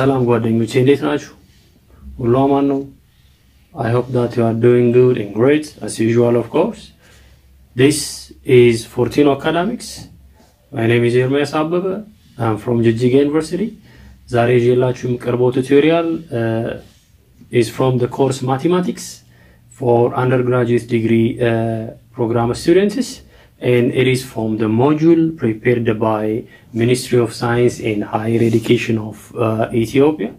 ሰላም ጓደኞቼ እንዴት ናችሁ? ሁሉ I hope that you are doing good and great as usual of course. This is fourteen Academics. My name is Irma አበበ. I'm from Jijjiga University. ዛሬ ይዤላችሁ የምቀርበው ቱቶሪያል is from the course Mathematics for undergraduate degree uh, program students and it is from the module prepared by Ministry of Science and Higher Education of uh, Ethiopia.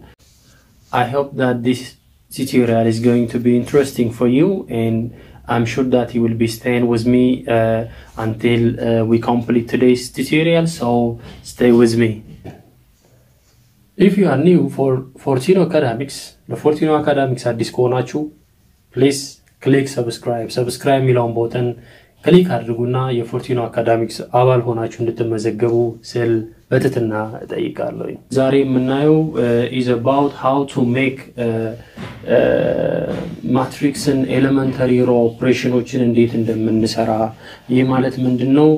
I hope that this tutorial is going to be interesting for you and I'm sure that you will be staying with me uh, until uh, we complete today's tutorial so stay with me. If you are new for Fortino Academics, the Fortino Academics at this corner, please click subscribe. Subscribe Milan button ክሊክ አድርጉና የፎርቲኖ አካዳሚክስ አባል ሆናችሁ እንድትመዘገቡ ስል በትትና እጠይቃለሁ። ዛሬ የምናየው ኢዝ አባውት ሃው ቱ ሜክ ማትሪክስን ኤሌመንተሪ ሮ ኦፕሬሽኖችን እንዴት እንደምንሰራ። ይህ ማለት ምንድን ነው?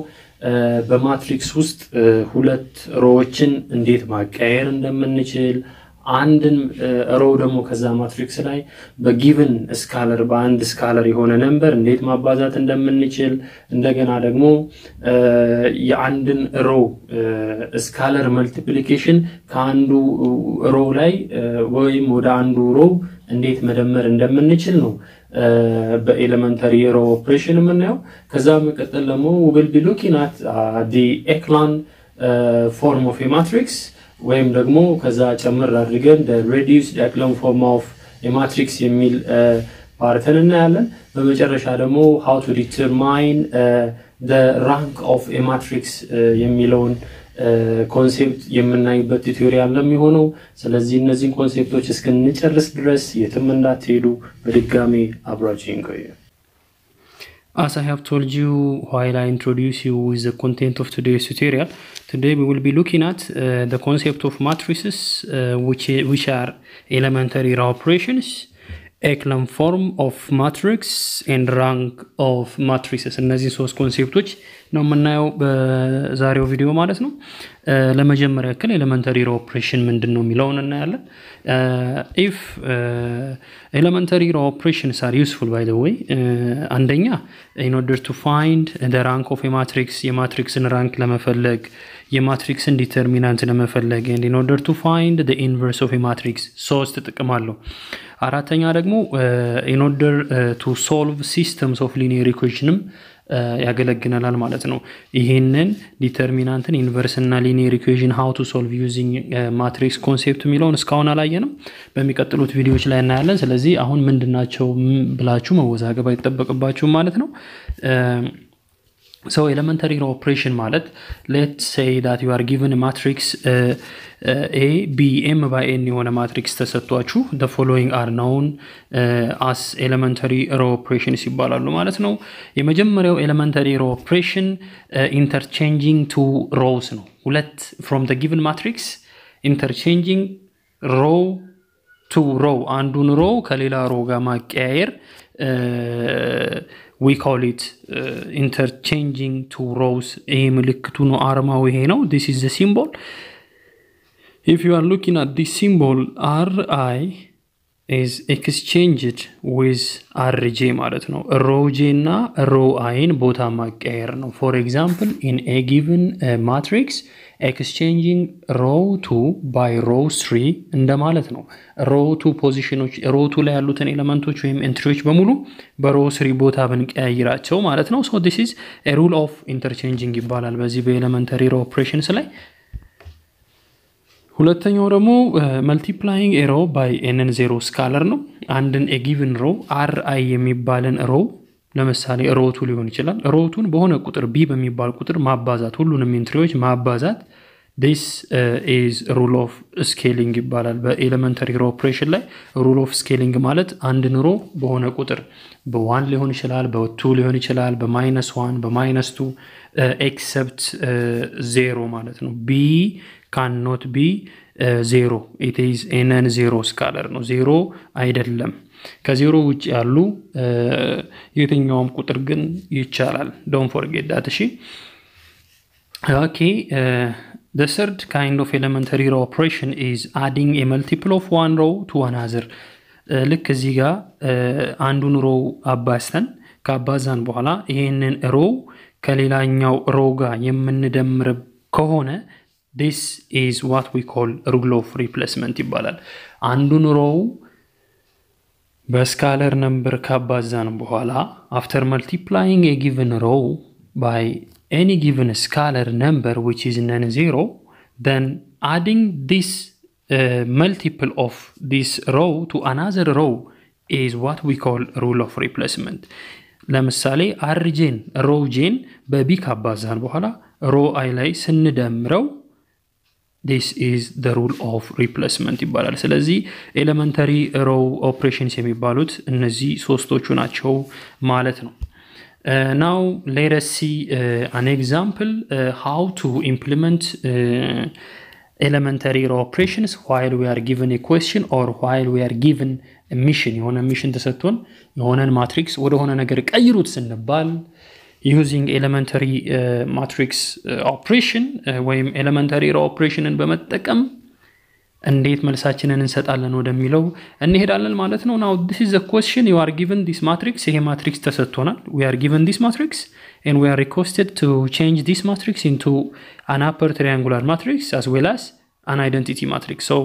Uh, በማትሪክስ ውስጥ uh, ሁለት ሮዎችን እንዴት ማቀያየር እንደምንችል አንድን ሮው ደግሞ ከዛ ማትሪክስ ላይ በጊቭን ስካለር በአንድ ስካለር የሆነ ነንበር እንዴት ማባዛት እንደምንችል እንደገና ደግሞ የአንድን ሮው ስካለር መልቲፕሊኬሽን ከአንዱ ሮው ላይ ወይም ወደ አንዱ ሮው እንዴት መደመር እንደምንችል ነው በኤሌመንተሪ ሮ ኦፕሬሽን የምናየው። ከዛ መቀጠል ደግሞ ውብል ቢ ዲ ኤክላን ፎርም ኦፍ ማትሪክስ ወይም ደግሞ ከዛ ጨምር አድርገን ሬዲዩስ ዲያክለን ፎርም ኦፍ የማትሪክስ የሚል ፓርትን እናያለን። በመጨረሻ ደግሞ ሃው ቱ ዲተርማይን ራንክ ኦፍ የማትሪክስ የሚለውን ኮንሴፕት የምናይበት ቱቶሪያል ነው የሚሆነው። ስለዚህ እነዚህን ኮንሴፕቶች እስክንጨርስ ድረስ የትም እንዳትሄዱ በድጋሚ አብራችሁን ቆዩ። As I have told you while I introduce you with the content of today's tutorial, today we will be looking at uh, the concept of matrices, uh, which, which are elementary operations, ኤክለም ፎርም ኦፍ ማትሪክስ ኤንድ ራንክ ኦፍ ማትሪክስስ እነዚህ ሶስት ኮንሴፕቶች ነው የምናየው በዛሬው ቪዲዮ ማለት ነው። ለመጀመሪያ ያክል ኤሌመንተሪ ሮ ኦፕሬሽን ምንድን ነው የሚለውን እናያለን። ኢፍ ኤሌመንተሪ ሮ ኦፕሬሽንስ አር ዩስፉል ባይ ዘ ወይ አንደኛ ኢን ኦርደር ቱ ፋይንድ ደ ራንክ ኦፍ የማትሪክስ የማትሪክስን ራንክ ለመፈለግ የማትሪክስን ዲተርሚናንት ለመፈለግ ኢን ኦርደር ቱ ፋይንድ ኢንቨርስ ኦፍ የማትሪክስ ሶስት ጥቅም አለው። አራተኛ ደግሞ ኢንኦርደር ቱ ሶልቭ ሲስተምስ ኦፍ ሊኒየር ኢኩዌሽንም ያገለግለናል ማለት ነው። ይህንን ዲተርሚናንትን ኢንቨርስ እና ሊኒየር ኢኩዌሽን ሃው ቱ ሶልቭ ዩዚንግ ማትሪክስ ኮንሴፕት የሚለውን እስካሁን አላየንም። በሚቀጥሉት ቪዲዮዎች ላይ እናያለን። ስለዚህ አሁን ምንድናቸው ብላችሁ መወዛገብ አይጠበቅባችሁም ማለት ነው። ሰው ኤሌመንተሪ ኦፕሬሽን ማለት ሌት ሴይ ዳት ዩ አር ጊቭን ማትሪክስ ኤ ቢ ኤም ባይ ኤን የሆነ ማትሪክስ ተሰጥቷችሁ ደ ፎሎዊንግ አር ናውን አስ ኤሌመንተሪ ሮ ኦፕሬሽንስ ይባላሉ ማለት ነው። የመጀመሪያው ኤሌመንተሪ ሮ ኦፕሬሽን ኢንተርቼንጂንግ ቱ ሮውስ ነው። ሁለት ፍሮም ደ ጊቭን ማትሪክስ ኢንተርቼንጂንግ ሮው ቱ ሮው አንዱን ሮ ከሌላ ሮ ጋር ማቀያየር uh, we call it uh, interchanging two rows a ምልክቱ ነው አርማው ይሄ this is the symbol if you are looking at this symbol ri is exchanged with rj ማለት row j እና row i ን ቦታ ማቀየር ነው for example in a given uh, matrix ኤክስቼንጂንግ ሮው ቱ ባይ ሮው ስሪ እንደማለት ነው። ሮው ቱ ፖዚሽኖች ሮው ቱ ላይ ያሉትን ኤሌመንቶች ወይም ኤንትሪዎች በሙሉ በሮው ስሪ ቦታ ብንቀያይራቸው ማለት ነው። ሶ ዲስ ኢዝ ሩል ኦፍ ኢንተርቼንጂንግ ይባላል በዚህ በኤለመንተሪ ሮ ኦፕሬሽንስ ላይ። ሁለተኛው ደግሞ መልቲፕላይንግ ሮ ባይ ኤንን ዜሮ ስካለር ነው። አንድን ኤጊቭን ሮ አር አይ የሚባልን ሮው ለምሳሌ ሮቱ ሊሆን ይችላል። ሮቱን በሆነ ቁጥር ቢ በሚባል ቁጥር ማባዛት፣ ሁሉንም ኢንትሪዎች ማባዛት ዲስ ኢዝ ሩል ኦፍ ስኬሊንግ ይባላል። በኤሌመንተሪ ሮ ኦፕሬሽን ላይ ሩል ኦፍ ስኬሊንግ ማለት አንድ ኑሮ በሆነ ቁጥር በዋን ሊሆን ይችላል፣ በቱ ሊሆን ይችላል፣ በማይነስ ዋን፣ በማይነስ ቱ ኤክሰፕት uh, ዜሮ uh, ማለት ነው። ቢ ካን ኖት ቢ ዜሮ ኢት ኢዝ ኤነን ዜሮ ስካለር ነው። ዜሮ አይደለም። ከዜሮ ውጭ ያሉ የትኛውም ቁጥር ግን ይቻላል። ዶን ፎርጌት ዳት። እሺ ኦኬ The third kind of elementary row operation is adding a multiple of one row to another. ልክ እዚህ ጋር አንዱን ሮ አባዝተን ከአባዛን በኋላ ይህንን ሮ ከሌላኛው ሮ ጋር የምንደምር ከሆነ ዲስ ኢዝ ዋት ዊ ኮል ሩል ኦፍ ሪፕሌስመንት ይባላል። አንዱን ሮው በስcalar number ካባዛን በኋላ after multiplying a given row by any given scalar number which is non-zero then adding this uh, multiple of this row to another row is what we call rule of replacement ለምሳሌ አርጄን ሮው ጄን በቢ ካባዛን በኋላ ሮ አይ ላይ ስንደምረው this is the rule ኦፍ replacement ይባላል። ስለዚህ ኤሌመንተሪ ሮው ኦፕሬሽንስ የሚባሉት እነዚህ ሶስቶቹ ናቸው ማለት ነው። ናው ሌረሲ አን ኤግዛምፕል ሃው ቱ ኢምፕሊመንት ኤሌመንተሪ ሮ ኦፕሬሽንስ ዋይል ዊ አር ጊቨን ኤ ኦር ዋይል ዊ አር ጊቨን ሚሽን የሆነ ሚሽን ተሰጥቶን የሆነን ማትሪክስ ወደሆነ ነገር ቀይሩት ስንባል using elementary uh, matrix uh, operation uh, ወይም uh, elementary row operationን በመጠቀም እንዴት መልሳችንን እንሰጣለን ወደሚለው እንሄዳለን ማለት ነው now this is a question you are given this matrix ይሄ ማትሪክስ ተሰጥቶናል we are given this matrix and we are requested to change this matrix into an upper triangular matrix as well as an identity matrix so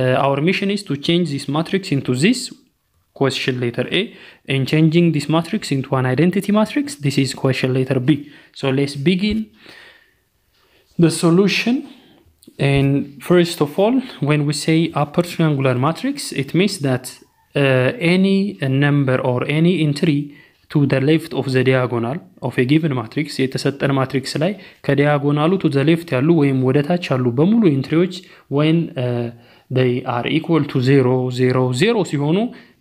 uh, our mission is to change this matrix into this question letter A and changing this matrix into an identity matrix. This is question letter B. So let's begin the solution. And first of all, when we say upper triangular matrix, it means that uh, any number or any entry to the left of the diagonal of a given matrix የተሰጠን ማትሪክስ ላይ ከዲያጎናሉ to the left ያሉ ወይም they are equal to 0 0 0 ሲሆኑ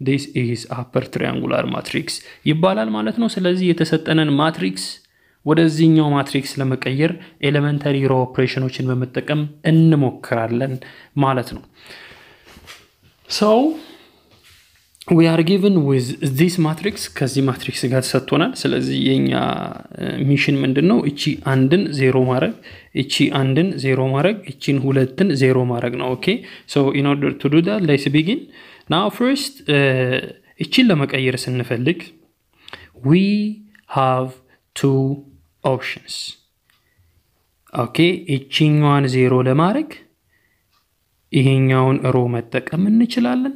this is upper triangular matrix ይባላል ማለት ነው። ስለዚህ የተሰጠንን ማትሪክስ ወደዚህኛው ማትሪክስ ለመቀየር ኤሌመንተሪ ሮ ኦፕሬሽኖችን በመጠቀም እንሞክራለን ማለት ነው ሰው we are given with this matrix ከዚህ ማትሪክስ ጋር ተሰጥቶናል ስለዚህ የኛ ሚሽን ምንድን ነው እቺ አንድን ዜሮ ማድረግ እቺ አንድን ዜሮ ማድረግ እቺን ሁለትን ዜሮ ማድረግ ነው ኦኬ ሶ ኢን ኦርደር ቱ ዱ ዳት ሌትስ ቢጊን ናው ፍርስት እቺን ለመቀየር ስንፈልግ ዊ ሃቭ ቱ ኦፕሽንስ ኦኬ እቺኛዋን ዜሮ ለማድረግ ይሄኛውን ሮ መጠቀም እንችላለን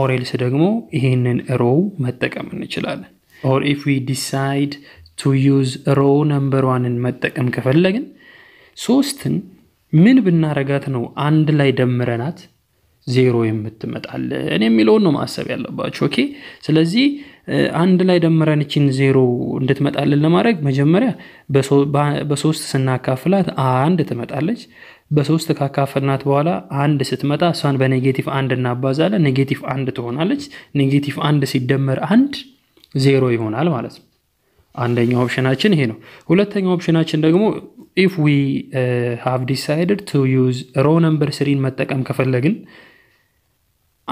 ኦሬልስ ደግሞ ይህንን ሮው መጠቀም እንችላለን። ኦር ኢፍ ዊ ዲሳይድ ቱ ዩዝ ሮው ነምበር ዋንን መጠቀም ከፈለግን ሶስትን ምን ብናረጋት ነው አንድ ላይ ደምረናት ዜሮ የምትመጣለን የሚለውን ነው ማሰብ ያለባቸው። ኦኬ። ስለዚህ አንድ ላይ ደምረን ዜሮ እንድትመጣልን ለማድረግ መጀመሪያ በሶስት ስናካፍላት አንድ ትመጣለች። በሶስት ካካፈልናት በኋላ አንድ ስትመጣ እሷን በኔጌቲቭ አንድ እናባዛለን። ኔጌቲቭ አንድ ትሆናለች። ኔጌቲቭ አንድ ሲደመር አንድ ዜሮ ይሆናል ማለት ነው። አንደኛው ኦፕሽናችን ይሄ ነው። ሁለተኛው ኦፕሽናችን ደግሞ ኢፍ ዊ ሃቭ ዲሳይድድ ቱ ዩዝ ሮ ነምበር ስሪን መጠቀም ከፈለግን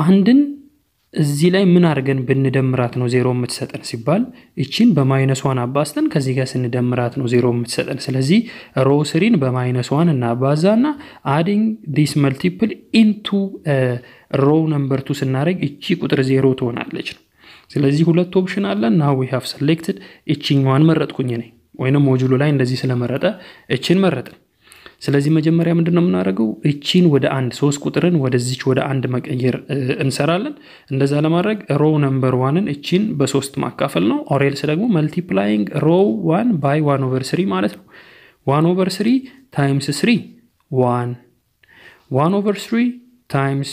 አንድን እዚህ ላይ ምን አድርገን ብንደምራት ነው ዜሮ የምትሰጠን ሲባል እቺን በማይነስ ዋን አባዝተን ከዚህ ጋር ስንደምራት ነው ዜሮ የምትሰጠን። ስለዚህ ሮ ስሪን በማይነስ ዋን እናባዛ እና አዲንግ ዲስ መልቲፕል ኢንቱ ሮ ነምበር ቱ ስናደርግ እቺ ቁጥር ዜሮ ትሆናለች ነው። ስለዚህ ሁለት ኦፕሽን አለ። ናው ዊ ሃቭ ሰሌክትድ እቺኛዋን መረጥኩኝ እኔ ወይንም ሞጁሉ ላይ እንደዚህ ስለመረጠ እችን መረጥን። ስለዚህ መጀመሪያ ምንድነው የምናደርገው? እቺን ወደ አንድ ሶስት ቁጥርን ወደዚች ወደ አንድ መቀየር እንሰራለን። እንደዛ ለማድረግ ሮ ነምበር ዋንን እቺን በሶስት ማካፈል ነው። ኦሬልስ ደግሞ መልቲፕላይንግ ሮ ዋን ባይ ዋን ኦቨር ስሪ ማለት ነው። ዋን ኦቨር ስሪ ታይምስ ስሪ ዋን ዋን ኦቨር ስሪ ታይምስ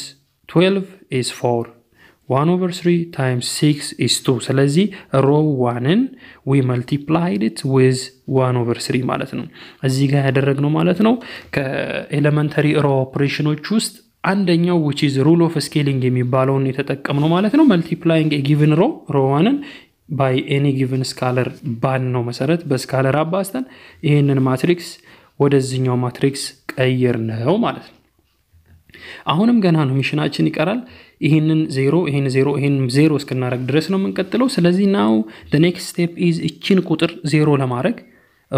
ትዌልቭ ኢዝ ፎር ዋን ኦቨር ስሪ ታይምስ ሲክስ ኢስ ቱ ስለዚህ ሮ ዋንን ዊ መልቲፕላይድት ዊዝ ዋን ኦቨር ስሪ ማለት ነው። እዚህ ጋር ያደረግነው ማለት ነው ከኤሌመንተሪ ሮ ኦፕሬሽኖች ውስጥ አንደኛው ዊች ኢዝ ሩል ኦፍ ስኬሊንግ የሚባለውን የተጠቀምነው ማለት ነው። መልቲፕላይንግ ጊቭን ሮ ሮ ዋንን ባይ ኤኒ ጊቭን ስካለር ባን ነው መሰረት በስካለር አባስተን ይህንን ማትሪክስ ወደዚህኛው ማትሪክስ ቀየር ነው ማለት ነው። አሁንም ገና ነው፣ ሚሽናችን ይቀራል። ይህንን ዜሮ ይህን ዜሮ ይህን ዜሮ እስክናደረግ ድረስ ነው የምንቀጥለው። ስለዚህ ናው ኔክስት ስቴፕ ኢዝ እችን ቁጥር ዜሮ ለማድረግ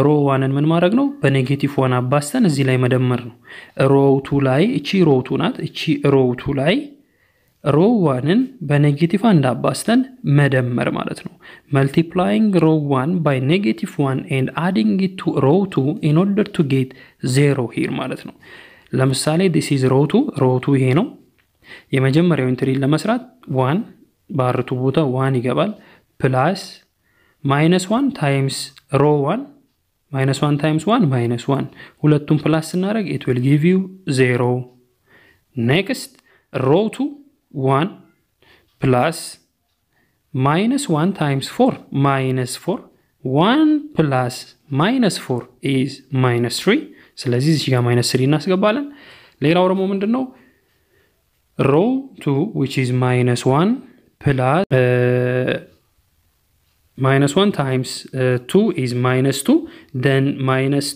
ሮ ዋንን ምን ማድረግ ነው? በኔጌቲቭ ዋን አባስተን እዚህ ላይ መደመር ነው። ሮውቱ ላይ እቺ ሮውቱ ናት። እቺ ሮውቱ ላይ ሮ ዋንን በኔጌቲቭ አንድ አባስተን መደመር ማለት ነው። መልቲፕላይንግ ሮ ዋን ባይ ኔጌቲቭ ዋን ኤንድ አዲንግ ቱ ሮ ቱ ኢን ኦርደር ቱ ጌት ዜሮ ሂር ማለት ነው። ለምሳሌ ዲስ ኢዝ ሮቱ ሮቱ ይሄ ነው። የመጀመሪያው ኢንትሪን ለመስራት ዋን ባርቱ ቦታ ዋን ይገባል። ፕላስ ማይነስ ዋን ታይምስ ሮ ዋን ማይነስ ዋን ታይምስ ዋን ማይነስ ዋን ሁለቱም ፕላስ ስናደረግ ኢት ዊል ጊቭ ዩ ዜሮ። ኔክስት ቱ ዋን ፕላስ ማይነስ ዋን ታይምስ ፎር ማይነስ ፎር ዋን ፕላስ ማይነስ ፎር ኢዝ ማይነስ ትሪ። ስለዚህ እዚህ ጋር ማይነስ ትሪ እናስገባለን። ሌላው ደግሞ ምንድን ነው ሮ ቱ ዊች ማይነስ ዋን ፕላስ ማይነስ ዋን ታይምስ ቱ ኢዝ ማይነስ ቱ ደን ማይነስ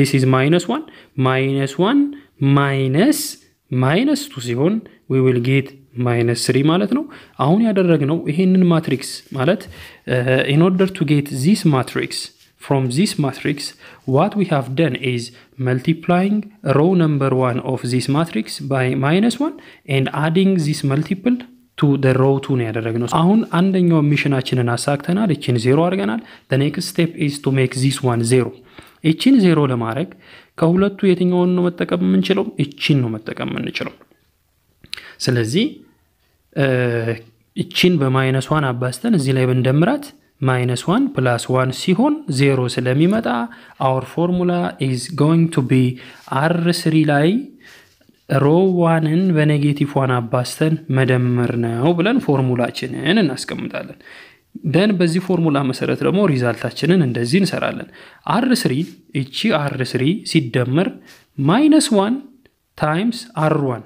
ዲስ ማይነስ ዋን ማይነስ ዋን ማይነስ ማይነስ ቱ ሲሆን ዊዊል ጌት ማይነስ ስሪ ማለት ነው። አሁን ያደረግነው ይሄንን ማትሪክስ ማለት ኢንኦርደር ኦርደር ቱ ጌት ዚስ ማትሪክስ From this matrix, what we have done is multiplying row number 1 of this matrix by minus 1 and adding this multiple ቱ ደ ሮው ቱ ነው ያደረግነው። አሁን አንደኛው ሚሽናችንን አሳክተናል። እችን ዜሮ አድርገናል። ደ ኔክስት ስቴፕ ኢዝ ቱ ሜክ ዚስ ዋን ዜሮ። እችን ዜሮ ለማድረግ ከሁለቱ የትኛውን ነው መጠቀም የምንችለው? እችን ነው መጠቀም የምንችለው። ስለዚህ እችን በማይነሷን አባስተን እዚህ ላይ ብንደምራት ማይነስ ዋን ፕላስ ዋን ሲሆን ዜሮ ስለሚመጣ አውር ፎርሙላ ኢዝ ጎይንግ ቱ ቢ አር ስሪ ላይ ሮ ዋንን በኔጌቲቭ ዋን አባስተን መደመር ነው ብለን ፎርሙላችንን እናስቀምጣለን። ደን በዚህ ፎርሙላ መሰረት ደግሞ ሪዛልታችንን እንደዚህ እንሰራለን። አር ስሪ እቺ አር ስሪ ሲደመር ማይነስ ዋን ታይምስ አር ዋን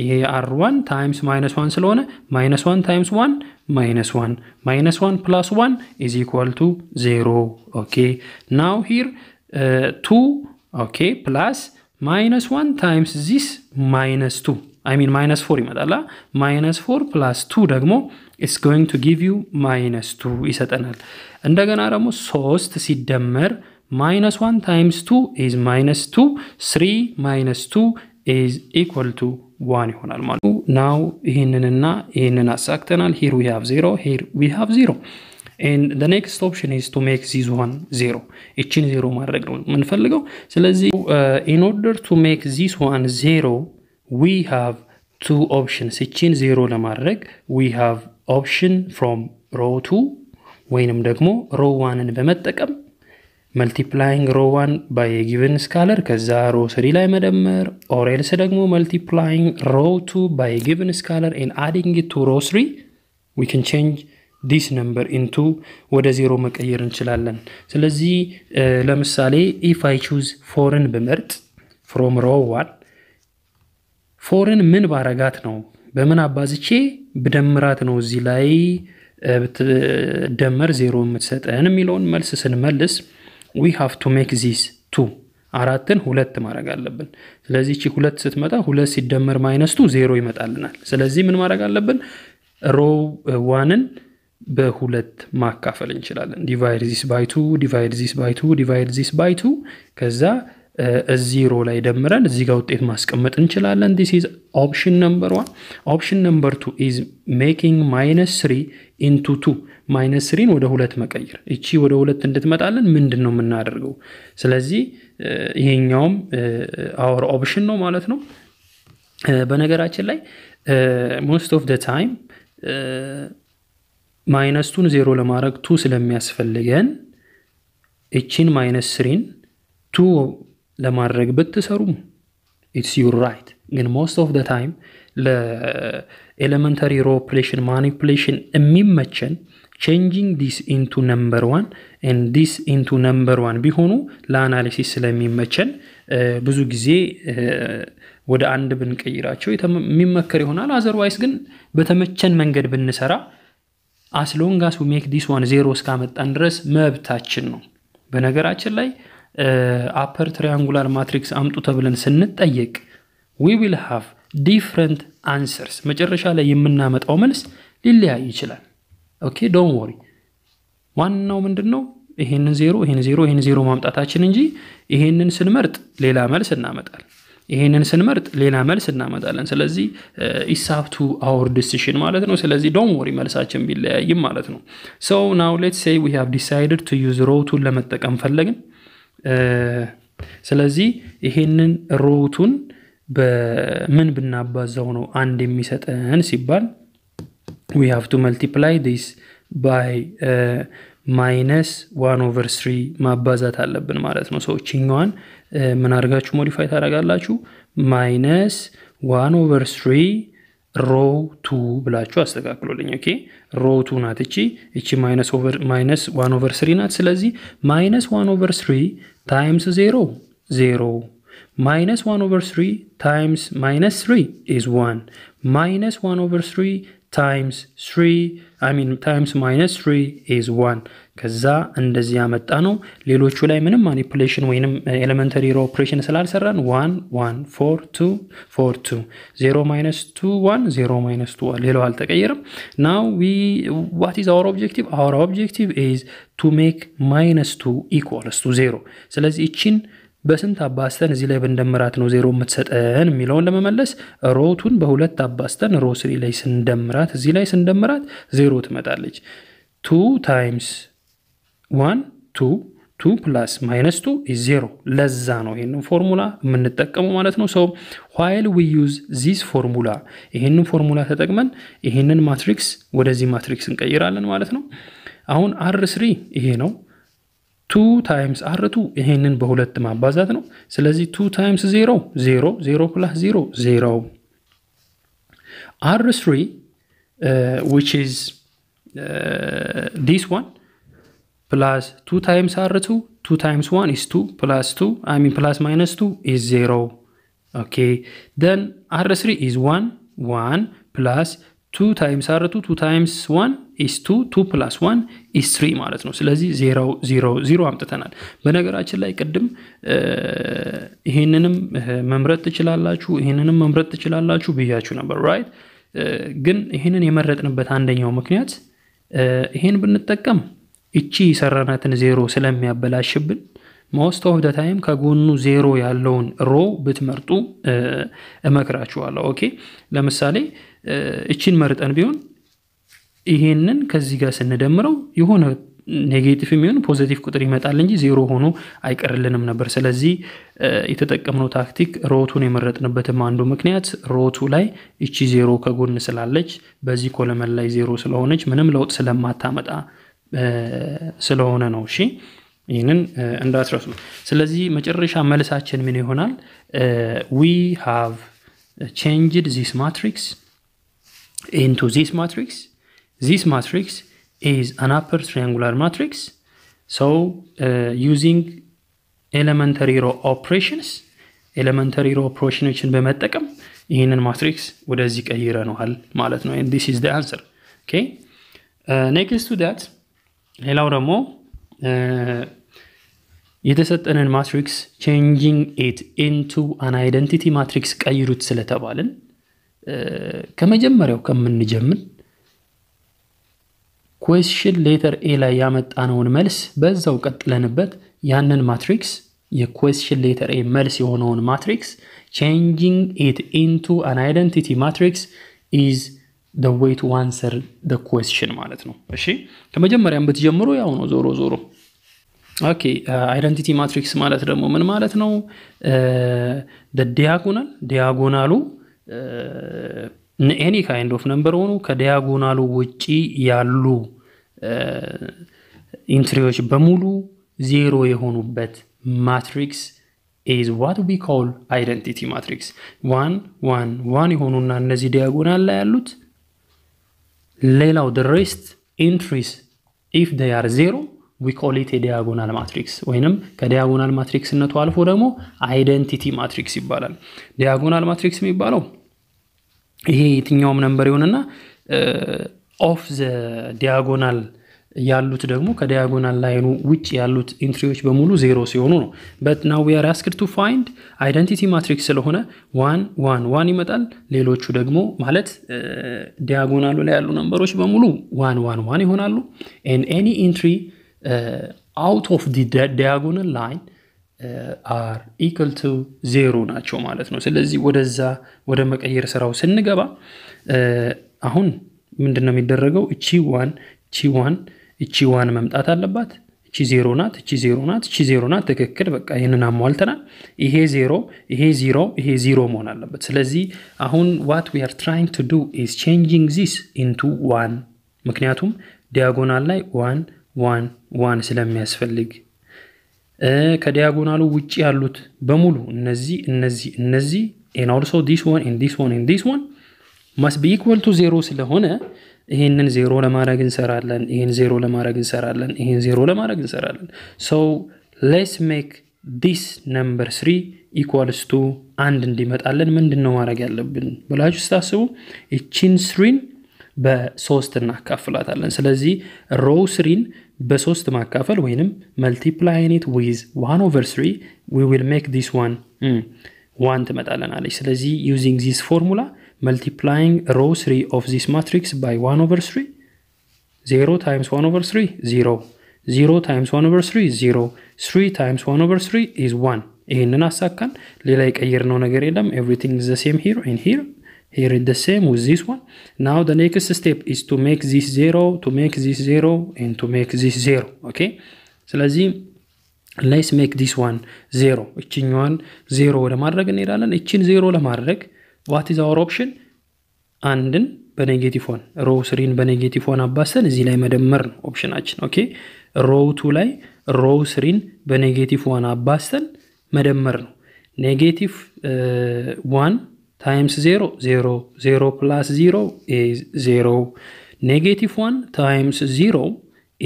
ይሄ አር ዋን ታይምስ ማይነስ ዋን ስለሆነ ማይነስ ዋን ታይምስ ዋን minus 1 minus 1 plus 1 is equal to 0 okay now here uh, 2 okay plus minus 1 times this minus 2 I mean minus 4 ይመጣላ minus 4 plus 2 Dagmo is going to give you minus 2 Is ይሰጠናል እንደገና to si ሲደመር minus 1 times 2 is minus 2 3 minus 2 is equal to ዋን ይሆናል ማለት ናው ይህንንና ይህንን አሳክተናል። ሂር ዊ ሃቭ ዜሮ፣ ሂር ዊ ሃቭ ዜሮ። ኔክስት ኦፕሽን ኢዝ ቱ ሜክ ዚዝ ዋን ዜሮ። ይችን ዜሮ ማድረግ ነው የምንፈልገው። ስለዚህ ኢን ኦርደር ቱ ሜክ ዚስ ዋን ዜሮ ዊ ሃቭ ቱ ኦፕሽንስ። ይችን ዜሮ ለማድረግ ዊ ሃቭ ኦፕሽን ፍሮም ሮ ቱ ወይንም ደግሞ ሮ ዋንን በመጠቀም መልቲፕላይንግ ሮ ዋን ባይ ጊቨን ስካለር ከዛ ሮ ስሪ ላይ መደመር ኦሬልስ ደግሞ መልቲፕላይንግ ሮ ቱ ባይ ጊቨን ስካለር ኤን አዲንግ ቱ ሮ ስሪ ዊ ካን ቼንጅ ዲስ ነምበር ኢንቱ ወደ ዜሮ መቀየር እንችላለን። ስለዚህ ለምሳሌ ኢፍ አይ ቹዝ ፎርን ብመርጥ ፍሮም ሮ ዋን ፎርን ምን ባረጋት ነው በምን አባዝቼ ብደምራት ነው እዚህ ላይ ብትደመር ዜሮ የምትሰጠን የሚለውን መልስ ስንመልስ ዊ ሃቭ ቱ ሜክ ዚስ ቱ አራትን ሁለት ማድረግ አለብን። ስለዚህ ቺ ሁለት ስትመጣ ሁለት ሲደመር ማይነስ ቱ ዜሮ ይመጣልናል። ስለዚህ ምን ማድረግ አለብን? ሮ ዋንን በሁለት ማካፈል እንችላለን። ዲቫይድ ዚስ ባይ ቱ፣ ዲቫይድ ዚስ ባይ ቱ፣ ዲቫይድ ዚስ ባይ ቱ። ከዛ እዚህ uh, ሮ ላይ ደምረን እዚህ ጋር ውጤት ማስቀመጥ እንችላለን። ዲስ ኢዝ ኦፕሽን ነምበር ዋን። ኦፕሽን ነምበር ቱ ኢዝ ሜኪንግ ማይነስ ስሪ ኢንቱ ቱ ማይነስ ስሪን ወደ ሁለት መቀየር። እቺ ወደ ሁለት እንድትመጣለን ምንድን ነው የምናደርገው? ስለዚህ ይሄኛውም አወር ኦፕሽን ነው ማለት ነው። በነገራችን ላይ ሞስት ኦፍ ደ ታይም ማይነስቱን ዜሮ ለማድረግ ቱ ስለሚያስፈልገን እቺን ማይነስ ስሪን ቱ ለማድረግ ብትሰሩም ኢትስ ዩር ራይት ግን ሞስት ኦፍ ታይም ለኤሌመንተሪ ሮ ኦፕሬሽን ማኒፕሌሽን የሚመቸን ቼንጂንግ ዲስ ኢንቱ ነምበር ዋን ዲስ ኢንቱ ነምበር ዋን ቢሆኑ ለአናሊሲስ ስለሚመቸን ብዙ ጊዜ ወደ አንድ ብንቀይራቸው የሚመከር ይሆናል። አዘርዋይስ ግን በተመቸን መንገድ ብንሰራ አስሎንጋስ ሜክ ዲስ ዋን ዜሮ እስካመጣን ድረስ መብታችን ነው። በነገራችን ላይ አፐር ትሪያንጉላር ማትሪክስ አምጡ ተብለን ስንጠየቅ ዊ ዊል ሃቭ ዲፍረንት አንሰርስ መጨረሻ ላይ የምናመጣው መልስ ሊለያይ ይችላል። ኦኬ ዶን ወሪ ዋናው ምንድን ነው ይሄንን ዜሮ ይሄን ዜሮ ይሄን ዜሮ ማምጣታችን እንጂ ይሄንን ስንመርጥ ሌላ መልስ እናመጣል ይሄንን ስንመርጥ ሌላ መልስ እናመጣለን ስለዚህ ኢሳብቱ አወር ዲሲሽን ማለት ነው ስለዚህ ዶን ወሪ መልሳችን ቢለያይም ማለት ነው ሶ ናው ሌት ሴይ ዊ ሃቭ ዲሳይድድ ቱ ዩዝ ሮቱን ለመጠቀም ፈለግን uh, ስለዚህ ይሄንን ሮቱን በምን ብናባዛው ነው አንድ የሚሰጠን ሲባል we have to multiply this by ማይነስ ዋን ኦቨር ስሪ ማባዛት አለብን ማለት ነው። ሰዎችኛዋን ችኛዋን uh, ምን አድርጋችሁ ሞዲፋይ ታደርጋላችሁ? ማይነስ ዋን ኦቨር ስሪ ሮ ቱ ብላችሁ አስተካክሎልኝ። ኦኬ ሮ ቱ ናት እቺ እቺ ማይነስ ዋን ኦቨር ስሪ ናት። ስለዚህ ማይነስ ዋን ኦቨር ስሪ ታይምስ ዜሮ ዜሮ minus 1 over 3 times minus 3 is 1 minus 1 over 3 times 3 I mean times minus 3 is 1 ከዛ እንደዚህ ያመጣነው ሌሎቹ ላይ ምንም ማኒፕሌሽን ወይንም ኤሌመንተሪ ሮ ኦፕሬሽን ስላልሰራን 1 1 4 2 4 2 0 minus 2 1 0 minus 2 1 now we what is our objective our objective is to make minus 2 equals to 0 So let's ስለዚህ in. በስንት አባስተን እዚህ ላይ ብንደምራት ነው ዜሮ የምትሰጠን የሚለውን ለመመለስ ሮቱን በሁለት አባስተን ሮ ስሪ ላይ ስንደምራት እዚህ ላይ ስንደምራት ዜሮ ትመጣለች። ቱ ታይምስ ዋን ቱ ቱ ፕላስ ማይነስ ቱ ዜሮ። ለዛ ነው ይህንን ፎርሙላ የምንጠቀመው ማለት ነው። ሰው ዋይል ዊ ዩዝ ዚስ ፎርሙላ ይህንን ፎርሙላ ተጠቅመን ይህንን ማትሪክስ ወደዚህ ማትሪክስ እንቀይራለን ማለት ነው። አሁን አር ስሪ ይሄ ነው ቱ ታይምስ አርቱ ይሄንን በሁለት ማባዛት ነው። ስለዚህ ቱ ታይምስ ዜሮ ዜሮ ዜሮ ፕላስ ዜሮ ዜሮ አር ስሪ ዊች ኢዝ ዲስ ዋን ፕላስ ቱ ታይምስ አር ቱ ቱ ታይምስ ዋን ኢዝ ቱ ፕላስ ቱ አይ ሚን ፕላስ ማይነስ ቱ ኢዝ ዜሮ ኦኬ ደን አር ስሪ ኢዝ ዋን ዋን ፕላስ ቱ ታይምስ አር ቱ ቱ ታይምስ ዋን ኢስ ቱ ቱ ፕላስ ዋን ኢስ ትሪ ማለት ነው። ስለዚህ ዜሮ ዜሮ ዜሮ አምጥተናል። በነገራችን ላይ ቅድም ይህንንም መምረጥ ትችላላችሁ፣ ይህንንም መምረጥ ትችላላችሁ ብያችሁ ነበር ራይት። ግን ይህንን የመረጥንበት አንደኛው ምክንያት ይህን ብንጠቀም እቺ የሰራናትን ዜሮ ስለሚያበላሽብን ሞስት ኦፍ ደ ታይም ከጎኑ ዜሮ ያለውን ሮ ብትመርጡ እመክራችኋለሁ። ኦኬ ለምሳሌ እቺን መርጠን ቢሆን ይሄንን ከዚህ ጋር ስንደምረው የሆነ ኔጌቲቭ የሚሆን ፖዘቲቭ ቁጥር ይመጣል እንጂ ዜሮ ሆኖ አይቀርልንም ነበር። ስለዚህ የተጠቀምነው ታክቲክ ሮቱን የመረጥንበትም አንዱ ምክንያት ሮቱ ላይ እቺ ዜሮ ከጎን ስላለች፣ በዚህ ኮለመን ላይ ዜሮ ስለሆነች ምንም ለውጥ ስለማታመጣ ስለሆነ ነው። እሺ ይህንን እንዳትረሱ። ስለዚህ መጨረሻ መልሳችን ምን ይሆናል? ዊ ሃቭ ቼንጅድ ዚስ ማትሪክስ ኢንቱ ዚስ ማትሪክስ this matrix is an upper triangular matrix. So uh, using elementary row operations elementary row operationዎችን በመጠቀም ይህንን ማትሪክስ ወደዚህ ቀይረነዋል ማለት ነው። ዲስ ኢዝ አንሰር ኦኬ። ኔክስት ቱ ዳት ሌላው ደግሞ uh, የተሰጠንን ማትሪክስ ቼንጂንግ ኢት ኢንቱ አን አይደንቲቲ ማትሪክስ ቀይሩት ስለተባልን uh, ከመጀመሪያው ከምንጀምር ኩዌስችን ሌተር ኤ ላይ ያመጣነውን መልስ በዛው ቀጥለንበት ያንን ማትሪክስ የኩዌስችን ሌተር ኤ መልስ የሆነውን ማትሪክስ ቼንጂንግ ኢት ኢንቱ አን አይደንቲቲ ማትሪክስ ኢዝ ደ ዌይ ቱ አንሰር ደ ማለት ነው። እሺ ከመጀመሪያም ብትጀምሩ ያው ነው ዞሮ ዞሮ። ኦኬ አይደንቲቲ ማትሪክስ ማለት ደግሞ ምን ማለት ነው? ዲያጎናል ዲያጎናሉ ኤኒ ካይንድ ኦፍ ነምበር ሆኑ ከዲያጎናሉ ውጪ ያሉ ኢንትሪዎች በሙሉ ዜሮ የሆኑበት ማትሪክስ ኢዝ ዋት ዊ ኮል አይደንቲቲ ማትሪክስ። ዋን ዋን ዋን የሆኑና እነዚህ ዲያጎናል ላይ ያሉት ሌላው ደሬስት ኢንትሪስ ኢፍ ዴይ አር ዜሮ ዊ ኮል ኢት ማትሪክስ ወይንም ከዲያጎናል ማትሪክስነቱ አልፎ ደግሞ አይደንቲቲ ማትሪክስ ይባላል። ዲያጎናል ማትሪክስ የሚባለው ይሄ የትኛውም ነንበር ይሆንና ኦፍ ዘ ዲያጎናል ያሉት ደግሞ ከዲያጎናል ላይኑ ውጭ ያሉት ኢንትሪዎች በሙሉ ዜሮ ሲሆኑ ነው። በት ናው ዊ አር አስክድ ቱ ፋይንድ አይደንቲቲ ማትሪክስ ስለሆነ ዋን ዋን ዋን ይመጣል። ሌሎቹ ደግሞ ማለት ዲያጎናሉ ላይ ያሉ ነንበሮች በሙሉ ዋን ዋን ዋን ይሆናሉ። ኤን ኤኒ ኢንትሪ አውት ኦፍ ዲ ዲያጎናል ላይን አር ኢክል ቱ ዜሮ ናቸው ማለት ነው። ስለዚህ ወደዛ ወደ መቀየር ስራው ስንገባ አሁን ምንድን ነው የሚደረገው? እቺ ዋን እቺ ዋን እቺ ዋን መምጣት አለባት። እቺ ዜሮ ናት፣ እቺ ዜሮ ናት፣ እቺ ዜሮ ናት። ትክክል። በቃ ይህንን አሟልተናል። ይሄ ዜሮ፣ ይሄ ዚሮ፣ ይሄ ዜሮ መሆን አለበት። ስለዚህ አሁን ዋት ዊ አር ትራይንግ ቱ ዱ ኢዝ ቼንጂንግ ዚስ ኢንቱ ዋን፣ ምክንያቱም ዲያጎናል ላይ ዋን ዋን ዋን ስለሚያስፈልግ ከዲያጎናሉ ውጭ ያሉት በሙሉ እነዚህ እነዚህ እነዚህ ኤን ኦልሶ ዲስ ዋን ኤን ዲስ ዋን ኤን ዲስ ዋን ማስ ቢኢኳል ቱ ዜሮ ስለሆነ ይሄንን ዜሮ ለማድረግ እንሰራለን፣ ይሄን ዜሮ ለማድረግ እንሰራለን፣ ይሄን ዜሮ ለማድረግ እንሰራለን። ሶ ሌትስ ሜክ ዲስ ነምበር ስሪ ኢኳልስ ቱ አንድ እንዲመጣለን ምንድን ነው ማድረግ ያለብን ብላችሁ ስታስቡ ይቺን ስሪን በሶስት እናካፍላታለን። ስለዚህ ሮው ስሪን በሶስት ማካፈል ወይንም መልቲፕላይኔት ዊዝ ዋን ኦቨር ስሪ ዊ ዊል ሜክ ዲስ ዋን ዋን ትመጣለን አለች። ስለዚህ ዩዚንግ ዚስ ፎርሙላ multiplying row 3 of this matrix by 1 over 3 0 times 1 over 3 0 0 times 1 over 3 0 3 times 1 over 3 is 1 ይህንን አሳካን ሌላ የቀየርነው ነገር የለም ኤቭሪቲንግ ዘ ሴም ሂር ኤን Here here is the same with this one now the next step is to make this zero to make this zero and to make this zero okay ስለዚህ let's make this one zero እችኛዋን ዜሮ ለማድረግ እንሄዳለን እችን ዜሮ ለማድረግ ዋት ኢዝ አወር ኦፕሽን አንድን በኔጌቲቭ ሆን ሮው ስሪን በኔጌቲቭ ሆን አባሰን እዚህ ላይ መደመር ነው ኦፕሽናችን። ኦኬ ሮው ቱ ላይ ሮው ስሪን በኔጌቲቭ ሆን አባሰን መደመር ነው። ኔጌቲቭ ዋን ታይምስ ዜሮ ዜሮ ዜሮ ፕላስ ዜሮ ኢዝ ዜሮ ኔጌቲቭ ዋን ታይምስ ዜሮ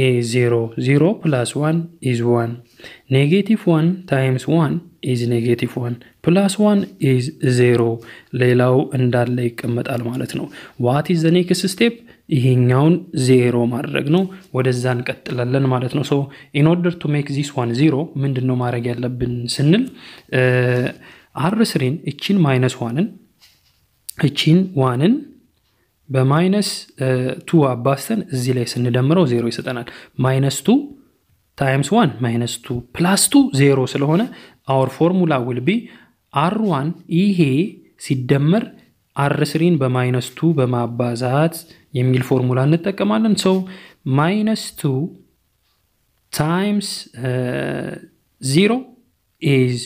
ኢዝ ዜሮ ዜሮ ፕላስ ዋን ኢዝ ዋን ኔጌቲቭ ዋን ታይምስ ዋን ኢዝ ኔጌቲቭ 1 ፕላስ ዋን ኢዝ 0 ሌላው እንዳለ ይቀመጣል ማለት ነው። ዋት ኢዝ ዘ ኔክስት ስቴፕ ይሄኛውን ዜሮ ማድረግ ነው። ወደዛ እንቀጥላለን ማለት ነው። ሶ ኢን ኦርደር ቱ ሜክ ዚስ ዋን ዜሮ ምንድን ነው ማድረግ ያለብን ስንል አር ስሪን እቺን ማይነስ ዋንን እቺን ዋንን በማይነስ ቱ አባስተን እዚህ ላይ ስንደምረው ዜሮ ይሰጠናል። ማይነስ ቱ ታይምስ 1 ማይነስ 2 ፕላስ 2 ዜሮ ስለሆነ አወር ፎርሙላ ዊል ቢ አር ዋን ይሄ ሲደመር አር ስሪን በማይነስ 2 በማባዛት የሚል ፎርሙላ እንጠቀማለን። ሰው ማይነስ ቱ ታይምስ 0 ኢዝ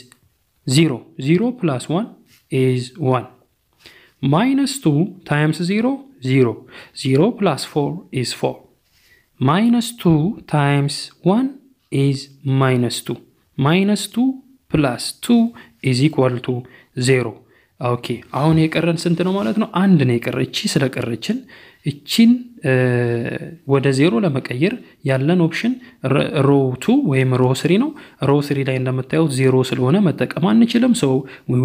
0 0 ፕላስ 1 ኢዝ ዋን ማይነስ 2 ታይምስ 0 0 0 ፕላስ 4 ኢዝ 4 ማይነስ ቱ ታይምስ ዋን ኢዝ ማይነስ ቱ ማይነስ ቱ ፕላስ ቱ ኢዝ ኢኳል ቱ ዜሮ ኦኬ አሁን የቀረን ስንት ነው ማለት ነው አንድ ነው የቀረ እቺ ስለቀረችን እቺን ወደ ዜሮ ለመቀየር ያለን ኦፕሽን ሮቱ ቱ ወይም ሮ ስሪ ነው። ሮ ስሪ ላይ እንደምታየው ዜሮ ስለሆነ መጠቀም አንችልም። ሰው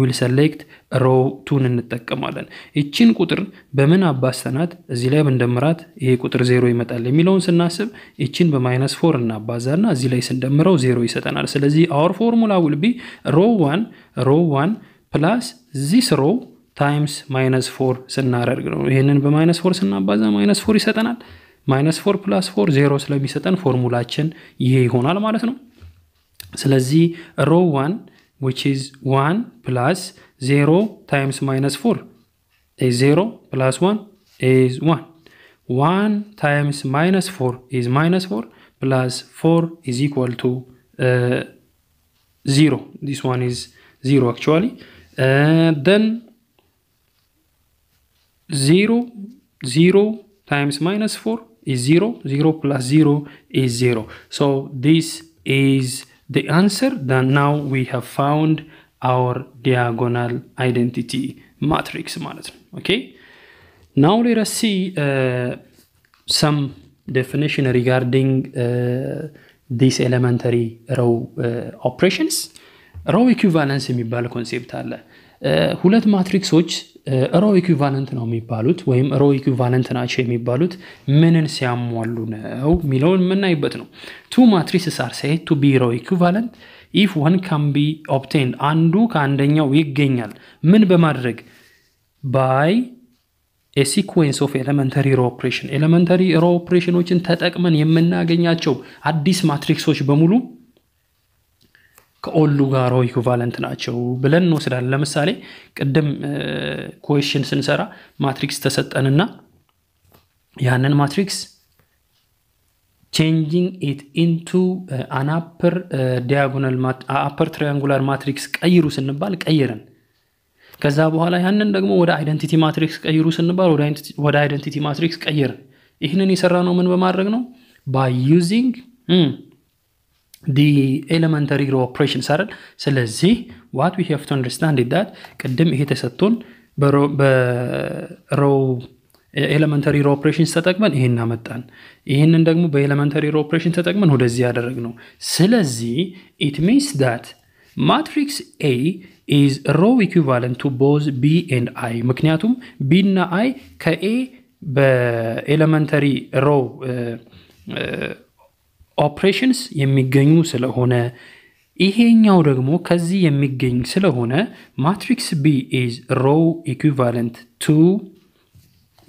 ዊል ሰሌክት ሮቱን እንጠቀማለን። እቺን ቁጥር በምን አባሰናት እዚህ ላይ ብንደምራት ይሄ ቁጥር ዜሮ ይመጣል የሚለውን ስናስብ እቺን በማይነስ ፎር እናባዛና እዚህ ላይ ስንደምረው ዜሮ ይሰጠናል። ስለዚህ አወር ፎርሙላ ውልቢ ሮ ዋን ሮ ዋን ፕላስ ዚስ ሮው ታይምስ ማይነስ ፎር ስናደርግ ነው። ይህንን በማይነስ ፎር ስናባዛ ማይነስ ፎር ይሰጠናል። ማይነስ ፎር ፕላስ ፎር ዜሮ ስለሚሰጠን ፎርሙላችን ይሄ ይሆናል ማለት ነው። ስለዚህ ሮ ዋን ዊች ኢዝ ዋን ፕላስ ዜሮ ታይምስ ማይነስ ፎር ዜሮ ፕላስ ዋን ኢዝ ዋን ዋን ታይምስ ማይነስ ፎር ኢዝ ማይነስ ፎር ፕላስ ፎር ኢዝ ኢኳል ቱ ዚሮ ዚስ ዋን ኢዝ ዚሮ አክቹዋሊ ደን 0, 0 times minus 4 is 0, 0 plus 0 is 0. So this is the answer that now we have found our diagonal identity matrix ማለት ነው okay now let us see uh, some definition regarding uh, these elementary row uh, operations row equivalence የሚባል ኮንሴፕት አለ ሁለት ማትሪክሶች ሮ ኢኩቫለንት ነው የሚባሉት ወይም ሮ ኢኩቫለንት ናቸው የሚባሉት ምንን ሲያሟሉ ነው የሚለውን የምናይበት ነው። ቱ ማትሪስስ አር ሴድ ቱ ቢ ሮ ኢኩቫለንት ኢፍ ወን ካን ቢ ኦፕቴንድ አንዱ ከአንደኛው ይገኛል። ምን በማድረግ ባይ ኤ ሲኩዌንስ ኦፍ ኤሌመንተሪ ሮ ኦፕሬሽን ኤሌመንተሪ ሮ ኦፕሬሽኖችን ተጠቅመን የምናገኛቸው አዲስ ማትሪክሶች በሙሉ ከኦሉ ጋር ኢኩቫለንት ናቸው ብለን እንወስዳለን። ለምሳሌ ቅድም ኮሽን ስንሰራ ማትሪክስ ተሰጠንና ያንን ማትሪክስ ቼንጂንግ ኢት ኢንቱ አናፐር ዲያጎናል አፐር ትሪያንጉላር ማትሪክስ ቀይሩ ስንባል ቀይርን። ከዛ በኋላ ያንን ደግሞ ወደ አይደንቲቲ ማትሪክስ ቀይሩ ስንባል ወደ አይደንቲቲ ማትሪክስ ቀይርን። ይህንን የሰራ ነው ምን በማድረግ ነው ባይ ዩዚንግ the elementary row operations አይደል ስለዚህ ዋት we have to understand is ቅድም ይሄ ተሰጥቶን በሮ ኤሌመንተሪ ሮ ኦፕሬሽንስ ተጠቅመን ይሄን አመጣን። ይህንን ደግሞ በኤሌመንተሪ ሮ ኦፕሬሽን ተጠቅመን ወደዚህ ያደረግ ነው። ስለዚህ ኢት ሚንስ ዳት ማትሪክስ ኤ ኢዝ ሮ ኢኩቫለንት ቱ ቦዝ ቢ ኤንድ አይ። ምክንያቱም ቢ እና አይ ከኤ በኤሌመንተሪ ሮ ኦፕሬሽንስ የሚገኙ ስለሆነ ይሄኛው ደግሞ ከዚህ የሚገኝ ስለሆነ ማትሪክስ ቢ ኢዝ ሮው ኢኩቫለንት ቱ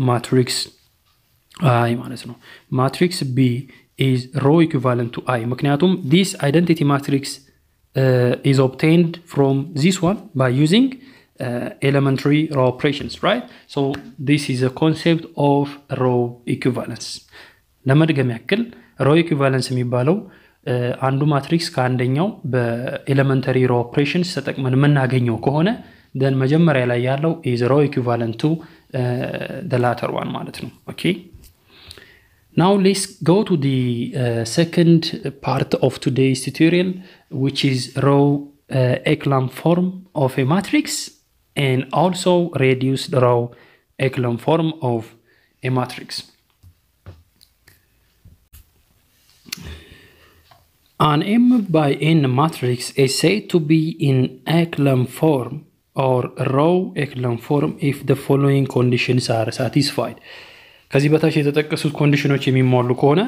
ማትሪክስ አይ ማለት ነው። ማትሪክስ ቢ ኢዝ ሮ ኢኩቫለንት ቱ አይ ምክንያቱም ዲስ አይደንቲቲ ማትሪክስ ኢዝ ኦብቴንድ ፍሮም ዚስ ዋን ባይ ዩዚንግ uh, ሮ ኦፕሬሽንስ uh, operations, ሶ ዲስ ኢዝ ኮንሴፕት ኦፍ ሮ ኢኩቫለንስ ለመድገም ያክል ሮ ኢኩቫለንስ የሚባለው አንዱ ማትሪክስ ከአንደኛው በኤሌመንተሪ ሮ ኦፕሬሽንስ ተጠቅመን የምናገኘው ከሆነ ደን መጀመሪያ ላይ ያለው ኢዝ ሮ ኢኩቫለንት ቱ ደላተር ዋን ማለት ነው። ኦኬ ናው ሌስ ጎ ቱ ዲ ሴከንድ ፓርት ኦፍ ቱዴይስ ቱቶሪያል ዊች ኢዝ ሮ ኤክላም ፎርም ኦፍ ኤ ማትሪክስ ኤንድ ኦልሶ ሬዲዩስ ሮ ኤክላም ፎርም ኦፍ ኤ ማትሪክስ An M by N matrix is said to be in echelon form or row echelon form if the following conditions are satisfied ከዚህ በታች የተጠቀሱት ኮንዲሽኖች የሚሟሉ ከሆነ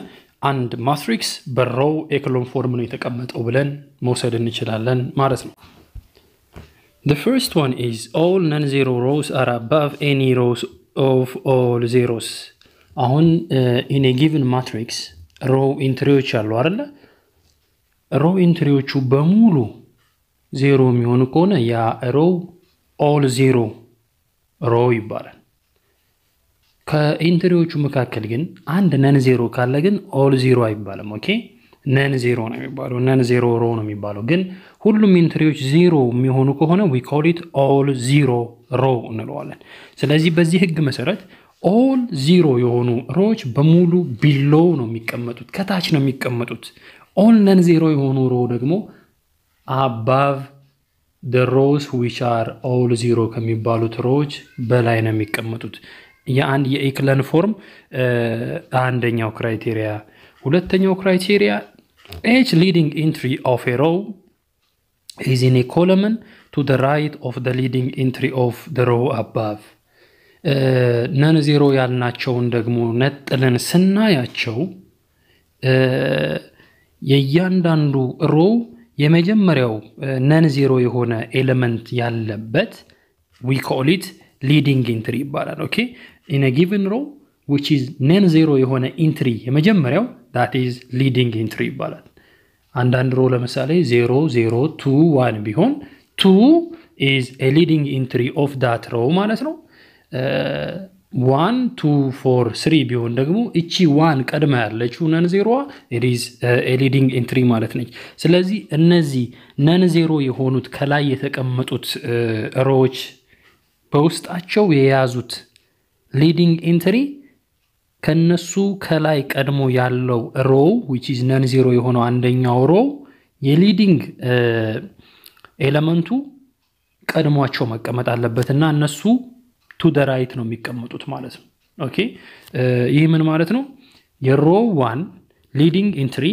አንድ ማትሪክስ በሮው ኤክሎን ፎርም ነው የተቀመጠው ብለን መውሰድ እንችላለን ማለት ነው። The first one is all non-zero rows are above any rows of all zeros። አሁን in a given matrix ሮው ኢንትሪዎች አሉ አይደለ? ሮ ኢንትሪዎቹ በሙሉ ዜሮ የሚሆኑ ከሆነ ያ ሮ ኦል ዜሮ ሮ ይባላል። ከኢንትሪዎቹ መካከል ግን አንድ ነን ዜሮ ካለ ግን ኦል ዜሮ አይባልም። ኦኬ ነን ዜሮ ነው የሚባለው። ነን ዜሮ ሮ ነው የሚባለው። ግን ሁሉም ኢንትሪዎች ዜሮ የሚሆኑ ከሆነ ዊ ኮል ኢት ኦል ዜሮ ሮ እንለዋለን። ስለዚህ በዚህ ህግ መሰረት ኦል ዜሮ የሆኑ ሮዎች በሙሉ ቢሎ ነው የሚቀመጡት፣ ከታች ነው የሚቀመጡት። ኦንነን ዜሮ የሆኑ ሮ ደግሞ አባቭ ደ ሮስ ዊች አር ኦል ዚሮ ከሚባሉት ሮዎች በላይ ነው የሚቀመጡት። የአንድ የኢክለን ፎርም አንደኛው ክራይቴሪያ። ሁለተኛው ክራይቴሪያ ኤች ሊዲንግ ኢንትሪ ኦፍ ሮ ሮው ኢዝ ኢን ኮለምን ቱ ደ ራይት ኦፍ ደ ሊዲንግ ኢንትሪ ኦፍ ደ ሮ አባቭ። ነን ዜሮ ያልናቸውን ደግሞ ነጥለን ስናያቸው የእያንዳንዱ ሮው የመጀመሪያው ነን ዜሮ የሆነ ኤለመንት ያለበት ዊ ሊዲንግ ኢንትሪ ይባላል። ኦኬ ኢን ጊቨን ሮው ዊች ኢዝ ነን ዜሮ የሆነ ኢንትሪ የመጀመሪያው ዳት ኢዝ ሊዲንግ ኢንትሪ ይባላል። አንዳንድ ሮ ለምሳሌ ዜሮ ዜሮ ቱ ዋን ቢሆን ቱ ኢዝ ኤ ሊዲንግ ኢንትሪ ኦፍ ዳት ሮ ማለት ነው። ዋን ቱ ፎር ስሪ ቢሆን ደግሞ እቺ ዋን ቀድማ ያለችው ነን ዜሮዋ ሊዲንግ ኤሊዲንግ ኤንትሪ ማለት ነች። ስለዚህ እነዚህ ነን ዜሮ የሆኑት ከላይ የተቀመጡት ሮዎች uh, በውስጣቸው የያዙት ሊዲንግ ኤንትሪ ከነሱ ከላይ ቀድሞ ያለው ሮው ዊች ኢዝ ነን ዜሮ የሆነው አንደኛው ሮው የሊዲንግ uh, ኤለመንቱ ቀድሟቸው መቀመጥ አለበት እና እነሱ ቱ ደ ራይት ነው የሚቀመጡት ማለት ነው። ይህ ምን ማለት ነው? የሮ ዋን ሊዲንግ ኢንትሪ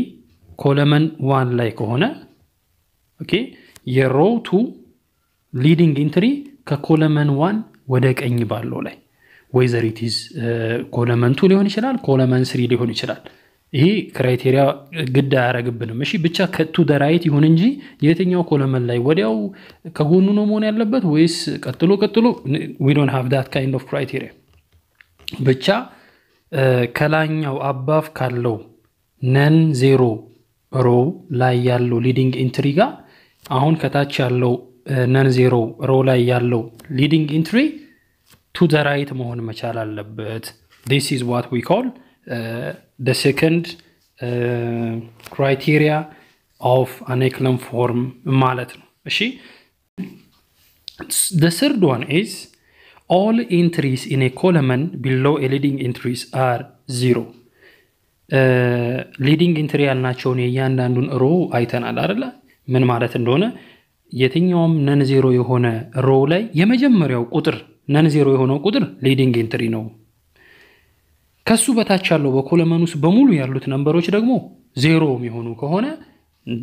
ኮለመን ዋን ላይ ከሆነ የሮ ቱ ሊዲንግ ኢንትሪ ከኮለመን ዋን ወደ ቀኝ ባለው ላይ ወይዘሪቲዝ ኮለመንቱ ሊሆን ይችላል፣ ኮለመን ስሪ ሊሆን ይችላል። ይሄ ክራይቴሪያ ግድ አያደርግብንም። እሺ ብቻ ከቱ ደራይት ይሁን እንጂ የትኛው ኮለመን ላይ ወዲያው ከጎኑ ነው መሆን ያለበት ወይስ ቀጥሎ ቀጥሎ? ዊ ዶንት ሃቭ ዳት ካይንድ ኦፍ ክራይቴሪያ። ብቻ ከላይኛው አባፍ ካለው ነን ዜሮ ሮ ላይ ያለው ሊዲንግ ኢንትሪ ጋር አሁን ከታች ያለው ነን ዜሮ ሮ ላይ ያለው ሊዲንግ ኢንትሪ ቱ ደራይት መሆን መቻል አለበት። ዲስ ኢዝ ዋት ዊ ኮል the second ኦፍ uh, of ፎርም ማለት ነው። እሺ the third one is all entries in a column below a leading ሊዲንግ ኢንትሪ uh, ያልናቸውን የእያንዳንዱን ሮ አይተናል አደለ ምን ማለት እንደሆነ የትኛውም ነን ዜሮ የሆነ ሮ ላይ የመጀመሪያው ቁጥር ነን ዜሮ የሆነው ቁጥር ሊዲንግ ኢንትሪ ነው ከሱ በታች ያለው በኮለመን ውስጥ በሙሉ ያሉት ነንበሮች ደግሞ ዜሮ የሚሆኑ ከሆነ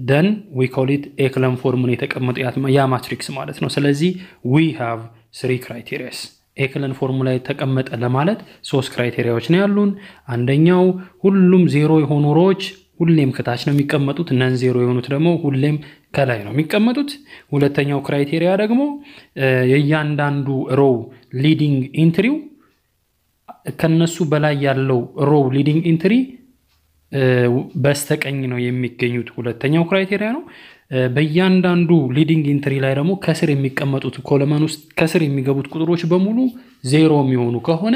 ደን ዊ ኮል ኢት ኤክለን ፎርምን የተቀመጡ ያ ማትሪክስ ማለት ነው። ስለዚህ ዊ ሃቭ ስሪ ክራይቴሪያስ ኤክለን ፎርሙላ የተቀመጠ ተቀመጠ ለማለት ሶስት ክራይቴሪያዎች ነው ያሉን። አንደኛው ሁሉም ዜሮ የሆኑ ሮዎች ሁሌም ከታች ነው የሚቀመጡት። ነን ዜሮ የሆኑት ደግሞ ሁሌም ከላይ ነው የሚቀመጡት። ሁለተኛው ክራይቴሪያ ደግሞ የእያንዳንዱ ሮው ሊዲንግ ኢንትሪው ከነሱ በላይ ያለው ሮው ሊዲንግ ኢንትሪ በስተቀኝ ነው የሚገኙት። ሁለተኛው ክራይቴሪያ ነው። በእያንዳንዱ ሊዲንግ ኢንትሪ ላይ ደግሞ ከስር የሚቀመጡት ኮለመን ውስጥ ከስር የሚገቡት ቁጥሮች በሙሉ ዜሮ የሚሆኑ ከሆነ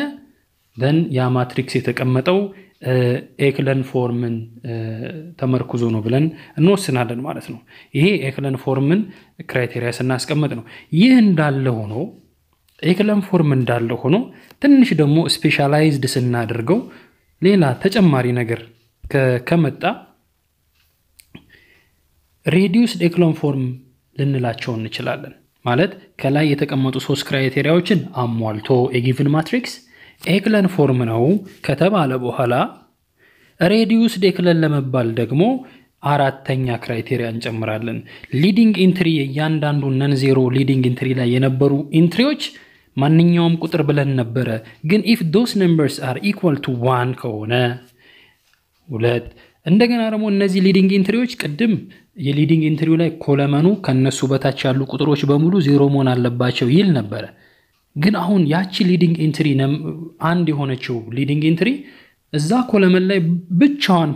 ደን ያ ማትሪክስ የተቀመጠው ኤክለን ፎርምን ተመርኩዞ ነው ብለን እንወስናለን ማለት ነው። ይሄ ኤክለን ፎርምን ክራይቴሪያ ስናስቀምጥ ነው። ይህ እንዳለ ሆኖ የቀለም ፎርም እንዳለ ሆኖ ትንሽ ደግሞ ስፔሻላይዝድ ስናደርገው ሌላ ተጨማሪ ነገር ከመጣ ሬዲዩስድ የቀለም ፎርም ልንላቸው እንችላለን። ማለት ከላይ የተቀመጡ ሶስት ክራይቴሪያዎችን አሟልቶ የጊቭን ማትሪክስ ኤክለን ፎርም ነው ከተባለ በኋላ ሬዲዩስድ ኤክለን ለመባል ደግሞ አራተኛ ክራይቴሪያ እንጨምራለን። ሊዲንግ ኢንትሪ የእያንዳንዱ ነን ዜሮ ሊዲንግ ኢንትሪ ላይ የነበሩ ኢንትሪዎች ማንኛውም ቁጥር ብለን ነበረ። ግን ኢፍ ዶስ ነምበርስ አር ኢኳል ቱ ዋን ከሆነ ሁለት እንደገና ደግሞ እነዚህ ሊዲንግ ኢንትሪዎች ቅድም የሊዲንግ ኢንትሪው ላይ ኮለመኑ ከነሱ በታች ያሉ ቁጥሮች በሙሉ ዜሮ መሆን አለባቸው ይል ነበረ። ግን አሁን ያቺ ሊዲንግ ኢንትሪ አንድ የሆነችው ሊዲንግ ኢንትሪ እዛ ኮለመን ላይ ብቻዋን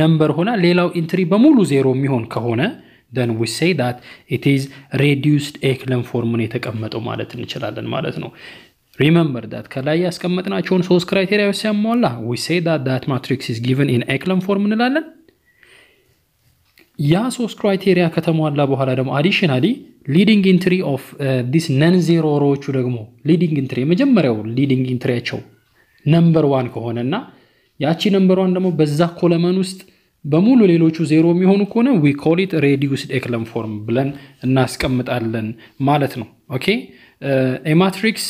ነምበር ሆና ሌላው ኢንትሪ በሙሉ ዜሮ የሚሆን ከሆነ ደን ዊ ሴይ ዳት ኢት ኢዝ ሬዲዩስድ ኤክለን ፎርምን የተቀመጠው ማለት እንችላለን ማለት ነው። ሪመምበር ዳት ከላይ ያስቀመጥናቸውን ሶስት ክራይቴሪያ ሲያሟላ ዊ ሴይ ዳት ዳት ማትሪክስ ኢዝ ጊቨን ኢን ኤክለን ፎርም እንላለን። ያ ሶስት ክራይቴሪያ ከተሟላ በኋላ ደግሞ አዲሽናሊ ሊዲንግ ኢንትሪ ኦፍ ዲስ ነን ዜሮ ሮዎቹ ደግሞ ሊዲንግ ኢንትሪ የመጀመሪያው ሊዲንግ ኢንትሪያቸው ነምበር ዋን ከሆነ እና ያቺ ነምበር ዋን ደግሞ በዛ ኮለመን ውስጥ በሙሉ ሌሎቹ ዜሮ የሚሆኑ ከሆነ ዊ ኮል ኢት ሬዲዩስድ ኤክለም ፎርም ብለን እናስቀምጣለን ማለት ነው። ኦኬ ኤ ማትሪክስ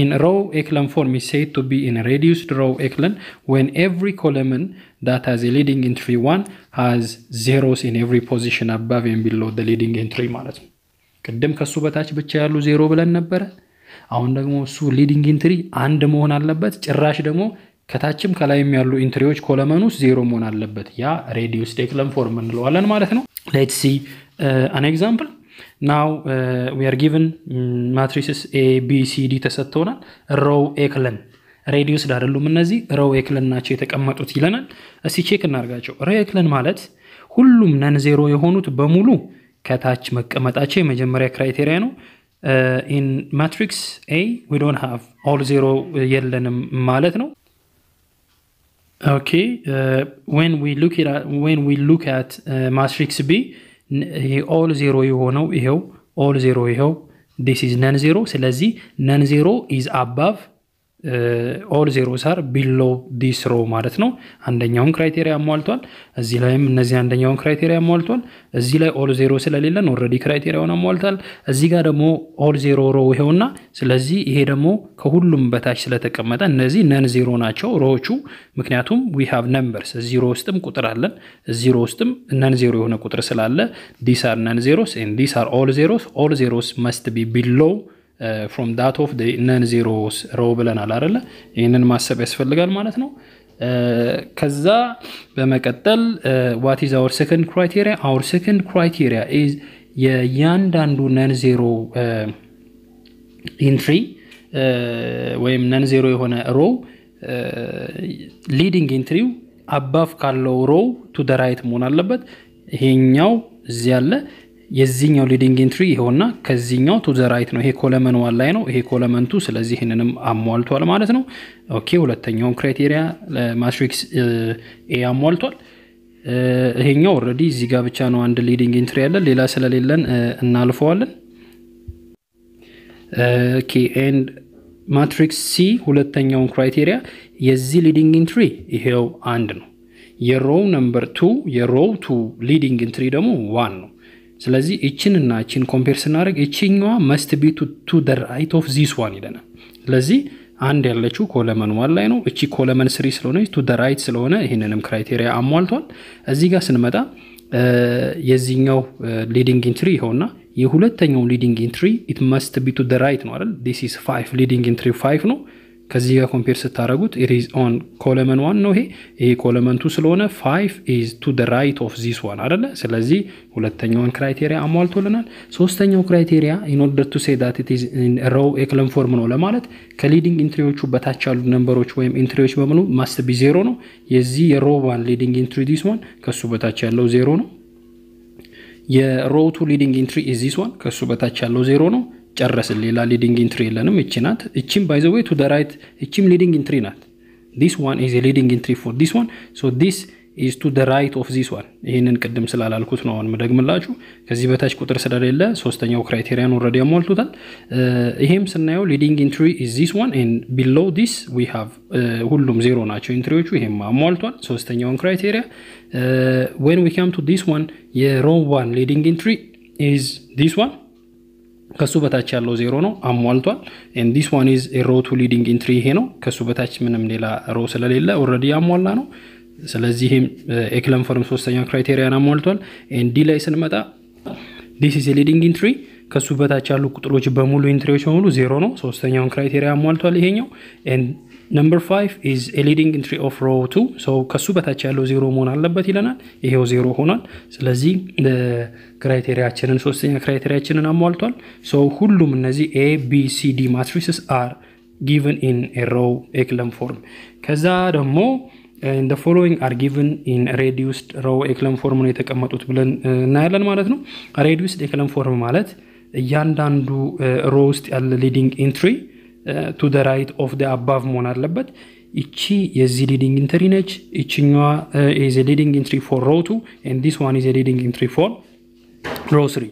ኢን ሮው ኤክለን ፎርም ኢዝ ሴድ ቱ ቢ ኢን ሬዲዩስድ ሮው ኤክለን ዌን ኤቭሪ ኮለምን ዳት ሃዝ ኤ ሊዲንግ ኢንትሪ ዋን ሃዝ ዜሮስ ኢን ኤቭሪ ፖዚሽን አባቭ ኤንድ ቢሎ ዘ ሊዲንግ ኢንትሪ ማለት ነው። ቅድም ከሱ በታች ብቻ ያሉ ዜሮ ብለን ነበረ። አሁን ደግሞ እሱ ሊዲንግ ኢንትሪ አንድ መሆን አለበት። ጭራሽ ደግሞ ከታችም ከላይም ያሉ ኢንትሪዎች ኮለመን ውስጥ ዜሮ መሆን አለበት። ያ ሬዲዩስ ዴክለም ፎርም እንለዋለን ማለት ነው። ሌትስ ሲ አን ኤግዛምፕል ናው ዊ አር ጊቭን ማትሪስስ ኤ ቢ ሲ ዲ ተሰጥተውናል። ሮው ኤክለን ሬዲዩስድ አይደሉም እነዚህ ሮው ኤክለን ናቸው የተቀመጡት ይለናል። እስቲ ቼክ እናርጋቸው። ሮው ኤክለን ማለት ሁሉም ነን ዜሮ የሆኑት በሙሉ ከታች መቀመጣቸው የመጀመሪያ ክራይቴሪያ ነው። ኢን ማትሪክስ ኤ ዊ ዶንት ሃቭ ኦል ዜሮ የለንም ማለት ነው። Okay, uh, when we look at when we look at uh, matrix B, all zero know, ይሄው all zero this is non zero ስለዚህ non zero is above ኦል ዜሮ ሳር ቢሎ ዲስሮ ማለት ነው። አንደኛውን ክራይቴሪያ አሟልቷል። እዚህ ላይም እነዚህ አንደኛውን ክራይቴሪያ አሟልቷል። እዚህ ላይ ኦል ዜሮ ስለሌለን ኦልሬዲ ክራይቴሪያውን አሟልቷል። እዚህ ጋር ደግሞ ኦል ዜሮ ሮ ይሄውና፣ ስለዚህ ይሄ ደግሞ ከሁሉም በታች ስለተቀመጠ እነዚህ ነን ዜሮ ናቸው ሮዎቹ። ምክንያቱም ዊ ሃቭ ነምበርስ እዚህ ሮ ውስጥም ቁጥር አለን። እዚህ ሮ ውስጥም ነን ዜሮ የሆነ ቁጥር ስላለ ዲስ አር ነን ዜሮስ ዲስ አር ኦል ዜሮስ ኦል ዜሮስ መስት ቢ ቢሎ ፍሮም ዳት ኦፍ ነን ዜሮ ሮው ብለናል አይደለ? ይህንን ማሰብ ያስፈልጋል ማለት ነው። ከዛ በመቀጠል ዋት ኢዝ አወር ሴኮንድ ክራይቴሪያ? አወር ሴኮንድ ክራይቴሪያ ኢዝ የእያንዳንዱ ነን ዜሮ ኢንትሪ ወይም ነን ዜሮ የሆነ ሮው ሊዲንግ ኢንትሪው አባፍ ካለው ሮው ቱ ደራይት መሆን አለበት። ይሄኛው እዚህ ያለ የዚህኛው ሊዲንግ ኢንትሪ ይኸውና ከዚህኛው ቱ ዘራይት ነው። ይሄ ኮለመን ዋን ላይ ነው፣ ይሄ ኮለመንቱ ስለዚህ ይህንንም አሟልቷል ማለት ነው። ኦኬ ሁለተኛውን ክራይቴሪያ ማትሪክስ ኤ አሟልቷል። ይሄኛው ኦልሬዲ እዚህ ጋር ብቻ ነው አንድ ሊዲንግ ኢንትሪ ያለን፣ ሌላ ስለሌለን እናልፈዋለን። ኦኬ ኤንድ ማትሪክስ ሲ ሁለተኛውን ክራይቴሪያ የዚህ ሊዲንግ ኢንትሪ ይሄው አንድ ነው። የሮው ነምበር ቱ የሮው ቱ ሊዲንግ ኢንትሪ ደግሞ ዋን ነው። ስለዚህ እችን እና እችን ኮምፔር ስናደርግ እችኛዋ መስት ቢ ቱ ደር ራይት ኦፍ ዚስ ዋን ይለናል። ስለዚህ አንድ ያለችው ኮለመን ዋን ላይ ነው። እቺ ኮለመን ስሪ ስለሆነ ቱ ደር ራይት ስለሆነ ይህንንም ክራይቴሪያ አሟልቷል። እዚህ ጋር ስንመጣ የዚኛው ሊዲንግ ኢንትሪ ይኸውና የሁለተኛው ሊዲንግ ኢንትሪ ኢት መስት ቢ ቱ ደር ራይት ነው አይደል? ዲስ ኢዝ ፋይቭ ሊዲንግ ኢንትሪ ፋይቭ ነው። ከዚህ ጋር ኮምፔር ስታደረጉት ኢዝ ኦን ኮለመን ዋን ነው ይሄ ይሄ ኮለመን ቱ ስለሆነ ፋይቭ ኢዝ ቱ ደ ራይት ኦፍ ዚስ ዋን አደለ። ስለዚህ ሁለተኛውን ክራይቴሪያ አሟልቶልናል። ሶስተኛው ክራይቴሪያ ኢንኦርደር ቱ ሴይ ዳት ኢት ኢዝ ሮው ኤክለን ፎርም ነው ለማለት ከሊዲንግ ኢንትሪዎቹ በታች ያሉ ነንበሮች ወይም ኢንትሪዎች በሙሉ ማስት ቢ ዜሮ ነው። የዚህ የሮ ዋን ሊዲንግ ኢንትሪ ዲስ ዋን ከሱ በታች ያለው ዜሮ ነው። የሮው ቱ ሊዲንግ ኢንትሪ ኢዝ ዚስ ዋን ከሱ በታች ያለው ዜሮ ነው። ጨረስን። ሌላ ሊዲንግ ኢንትሪ የለንም። እቺ ናት። እቺም ባይ ዘ ዌይ ቱ ደ ራይት እቺም ሊዲንግ ኢንትሪ ናት። ዲስ ዋን ኢዝ ሊዲንግ ኢንትሪ ፎር ዲስ ዋን ሶ ዲስ ኢዝ ቱ ደ ራይት ኦፍ ዚስ ዋን። ይህንን ቅድም ስላላልኩት ነው አሁን ምደግምላችሁ። ከዚህ በታች ቁጥር ስለሌለ ሶስተኛው ክራይቴሪያን ኦልሬዲ ያሟልቱታል። ይሄም ስናየው ሊዲንግ ኢንትሪ ኢዝ ዚስ ዋን ኤንድ ቢሎ ዲስ ዊ ሃቭ ሁሉም ዜሮ ናቸው ኢንትሪዎቹ። ይሄም አሟልቷል ሶስተኛውን ክራይቴሪያ። ዌን ዊ ካም ቱ ዲስ ዋን የሮ ዋን ሊዲንግ ኢንትሪ ኢዝ ዲስ ዋን ከሱ በታች ያለው ዜሮ ነው አሟልቷል። ዲስ ዋን ኢዝ ሮ ቱ ሊዲንግ ኢንትሪ ይሄ ነው። ከሱ በታች ምንም ሌላ ሮ ስለሌለ ኦልሬዲ ያሟላ ነው። ስለዚህም ኤክለን ፈርም ሶስተኛ ክራይቴሪያን አሟልቷል። ዲ ላይ ስንመጣ ዲስ ኢዝ ሊዲንግ ኢንትሪ ከሱ በታች ያሉ ቁጥሮች በሙሉ ኢንትሪዎች በሙሉ ዜሮ ነው። ሶስተኛውን ክራይቴሪያ አሟልቷል ይሄኛው። ነምበር ፋይቭ ኢዝ ኢንትሪ ኦፍ ሮ ቱ ሰው ከሱ በታች ያለው ዜሮ መሆን አለበት ይለናል። ይሄው ዜሮ ሆኗል። ስለዚህ ክራይቴሪያችንን ሶስተኛ ክራይቴሪያችንን አሟልቷል። ሰው ሁሉም እነዚህ ኤ ቢ ሲ ዲ ማትሪስስ አር ጊቨን ኢን ሮው ኤክለም ፎርም ከዛ ደግሞ ኢን ፎሎዊንግ አር ጊቨን ኢን ሬዲዩስድ ሮ ኤክለም ፎርም ነው የተቀመጡት ብለን እናያለን ማለት ነው። ሬዲዩስድ ኤክለም ፎርም ማለት እያንዳንዱ ሮ ውስጥ ያለ ሊዲንግ ኢንትሪ ቱ ደ ራይት ኦፍ ደ አባቭ መሆን አለበት። እቺ የዚህ ሊዲንግ ኢንትሪ ነች። እችኛዋ ኢዝ ሊዲንግ ኢንትሪ ፎር ሮ ቱ ዲስ ዋን ኢዝ ሊዲንግ ኢንትሪ ፎር ሮ ስሪ።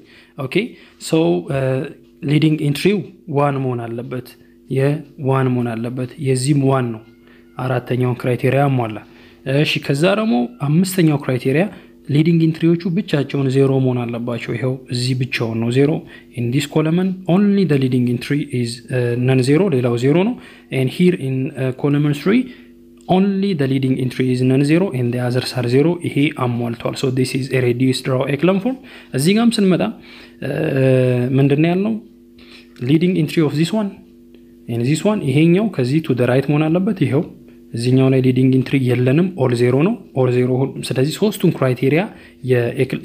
ኦኬ ሶ ሊዲንግ ኢንትሪው ዋን መሆን አለበት። የዋን መሆን አለበት። የዚህም ዋን ነው። አራተኛውን ክራይቴሪያ ሟላ። እሺ ከዛ ደግሞ አምስተኛው ክራይቴሪያ ሊዲንግ ኢንትሪዎቹ ብቻቸውን ዜሮ መሆን አለባቸው። ይኸው እዚህ ብቻውን ነው ዜሮ። ኢን ዲስ ኮለመን ኦንሊ ደ ሊዲንግ ኢንትሪ ነን ዜሮ፣ ሌላው ዜሮ ነው። ኤን ሂር ኢን ኮለመን ስሪ ኦንሊ ደ ሊዲንግ ኢንትሪ ኢዝ ነን ዜሮ ኤን ደ አዘርስ አር ዜሮ። ይሄ አሟልቷል። ሶ ዲስ ኢዝ ኤ ሬዲዩስድ ኤክለም ፎርም። እዚህ ጋም ስንመጣ uh, ምንድን ነው ያልነው? ሊዲንግ ኢንትሪ ኦፍ ዚስ ዋን ኤን ዚስ ዋን ይሄኛው ከዚህ ቱ ደ ራይት መሆን አለበት። ይኸው እዚኛው ላይ ሊዲንግ ኢንትሪ የለንም። ኦል ዜሮ ነው። ኦል ዜሮ ስለዚህ ሶስቱን ክራይቴሪያ